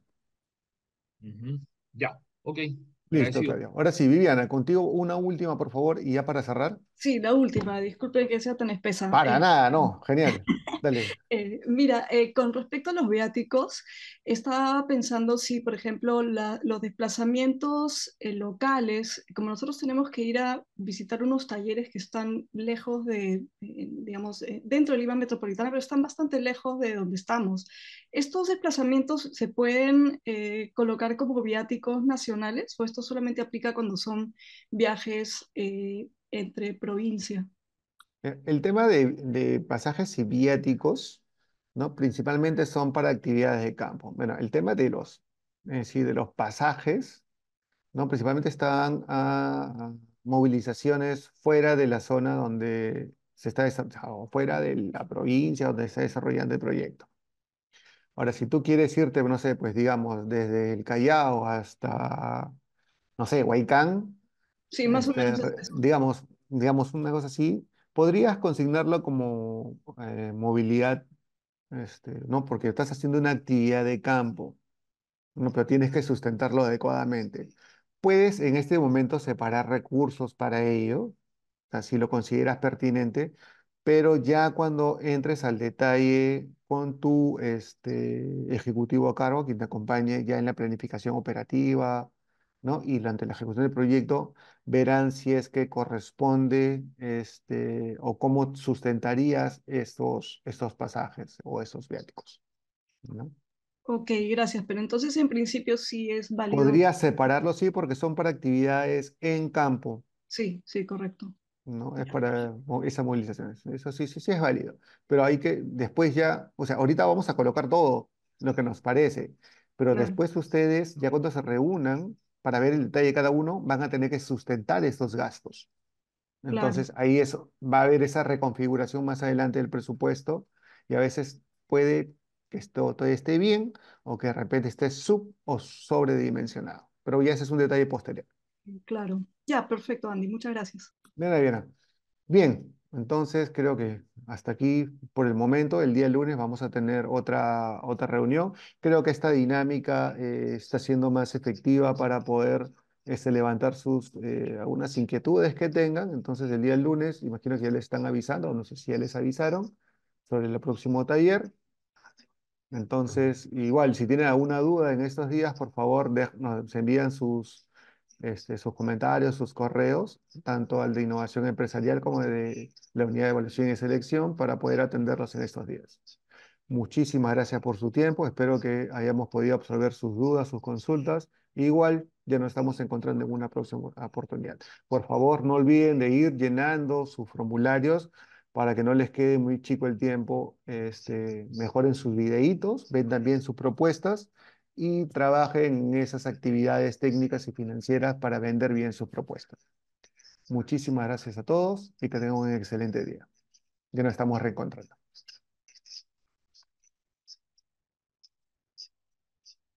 Ya, ok. Listo, Claudia. Ahora sí, Viviana, contigo una última, por favor, y ya para cerrar. Sí, la última, Disculpen que sea tan espesa. Para eh, nada, no, genial. Dale. Eh, mira, eh, con respecto a los viáticos, estaba pensando si, por ejemplo, los desplazamientos locales, como nosotros tenemos que ir a visitar unos talleres que están lejos de, digamos, dentro del IVA metropolitana, pero están bastante lejos de donde estamos. ¿Estos desplazamientos se pueden colocar como viáticos nacionales o esto solamente aplica cuando son viajes? entre provincias. Eh, el tema de, pasajes y viáticos, ¿no? principalmente son para actividades de campo. Bueno, el tema de los, decir, de los pasajes, ¿no? principalmente están a, movilizaciones fuera de la zona donde se está desarrollando, fuera de la provincia donde se está desarrollando el proyecto. Ahora, si tú quieres irte, no sé, pues digamos, desde el Callao hasta, no sé, Huaycán, Sí, más o menos. Este, digamos, digamos, una cosa así. Podrías consignarlo como eh, movilidad, este, ¿no? Porque estás haciendo una actividad de campo, ¿no? pero tienes que sustentarlo adecuadamente. Puedes en este momento separar recursos para ello, así si lo consideras pertinente, pero ya cuando entres al detalle con tu este, ejecutivo a cargo, quien te acompañe ya en la planificación operativa, ¿no? Y durante la ejecución del proyecto verán si es que corresponde este, o cómo sustentarías estos, estos pasajes o esos viáticos. ¿no? Ok, gracias. Pero entonces en principio sí es válido. Podría separarlo, sí, porque son para actividades en campo. Sí, sí, correcto. ¿no? Es para esas movilizaciones. Eso sí, sí, sí es válido. Pero hay que, después ya, o sea, ahorita vamos a colocar todo lo que nos parece, pero después ustedes, ya cuando se reúnan, para ver el detalle de cada uno, van a tener que sustentar estos gastos. Entonces, ahí eso, va a haber esa reconfiguración más adelante del presupuesto y a veces puede que esto todo esté bien o que de repente esté sub o sobredimensionado. Pero ya ese es un detalle posterior. Claro. Ya, perfecto, Andy. Muchas gracias. Bien, Bien, entonces, creo que hasta aquí por el momento, el día lunes vamos a tener otra, otra reunión. Creo que esta dinámica eh, está siendo más efectiva para poder este, levantar sus eh, algunas inquietudes que tengan. Entonces, el día lunes, imagino que ya les están avisando, o no sé si ya les avisaron sobre el próximo taller. Entonces, igual, si tienen alguna duda en estos días, por favor, nos envían sus, este, sus comentarios, sus correos, tanto al de innovación empresarial como de la unidad de evaluación y selección, para poder atenderlos en estos días. Muchísimas gracias por su tiempo. Espero que hayamos podido absorber sus dudas, sus consultas. Igual ya nos estamos encontrando en una próxima oportunidad. Por favor, no olviden de ir llenando sus formularios para que no les quede muy chico el tiempo. Este, mejoren sus videitos, ven bien sus propuestas y trabajen en esas actividades técnicas y financieras para vender bien sus propuestas. Muchísimas gracias a todos y que tengan un excelente día. Ya nos estamos reencontrando.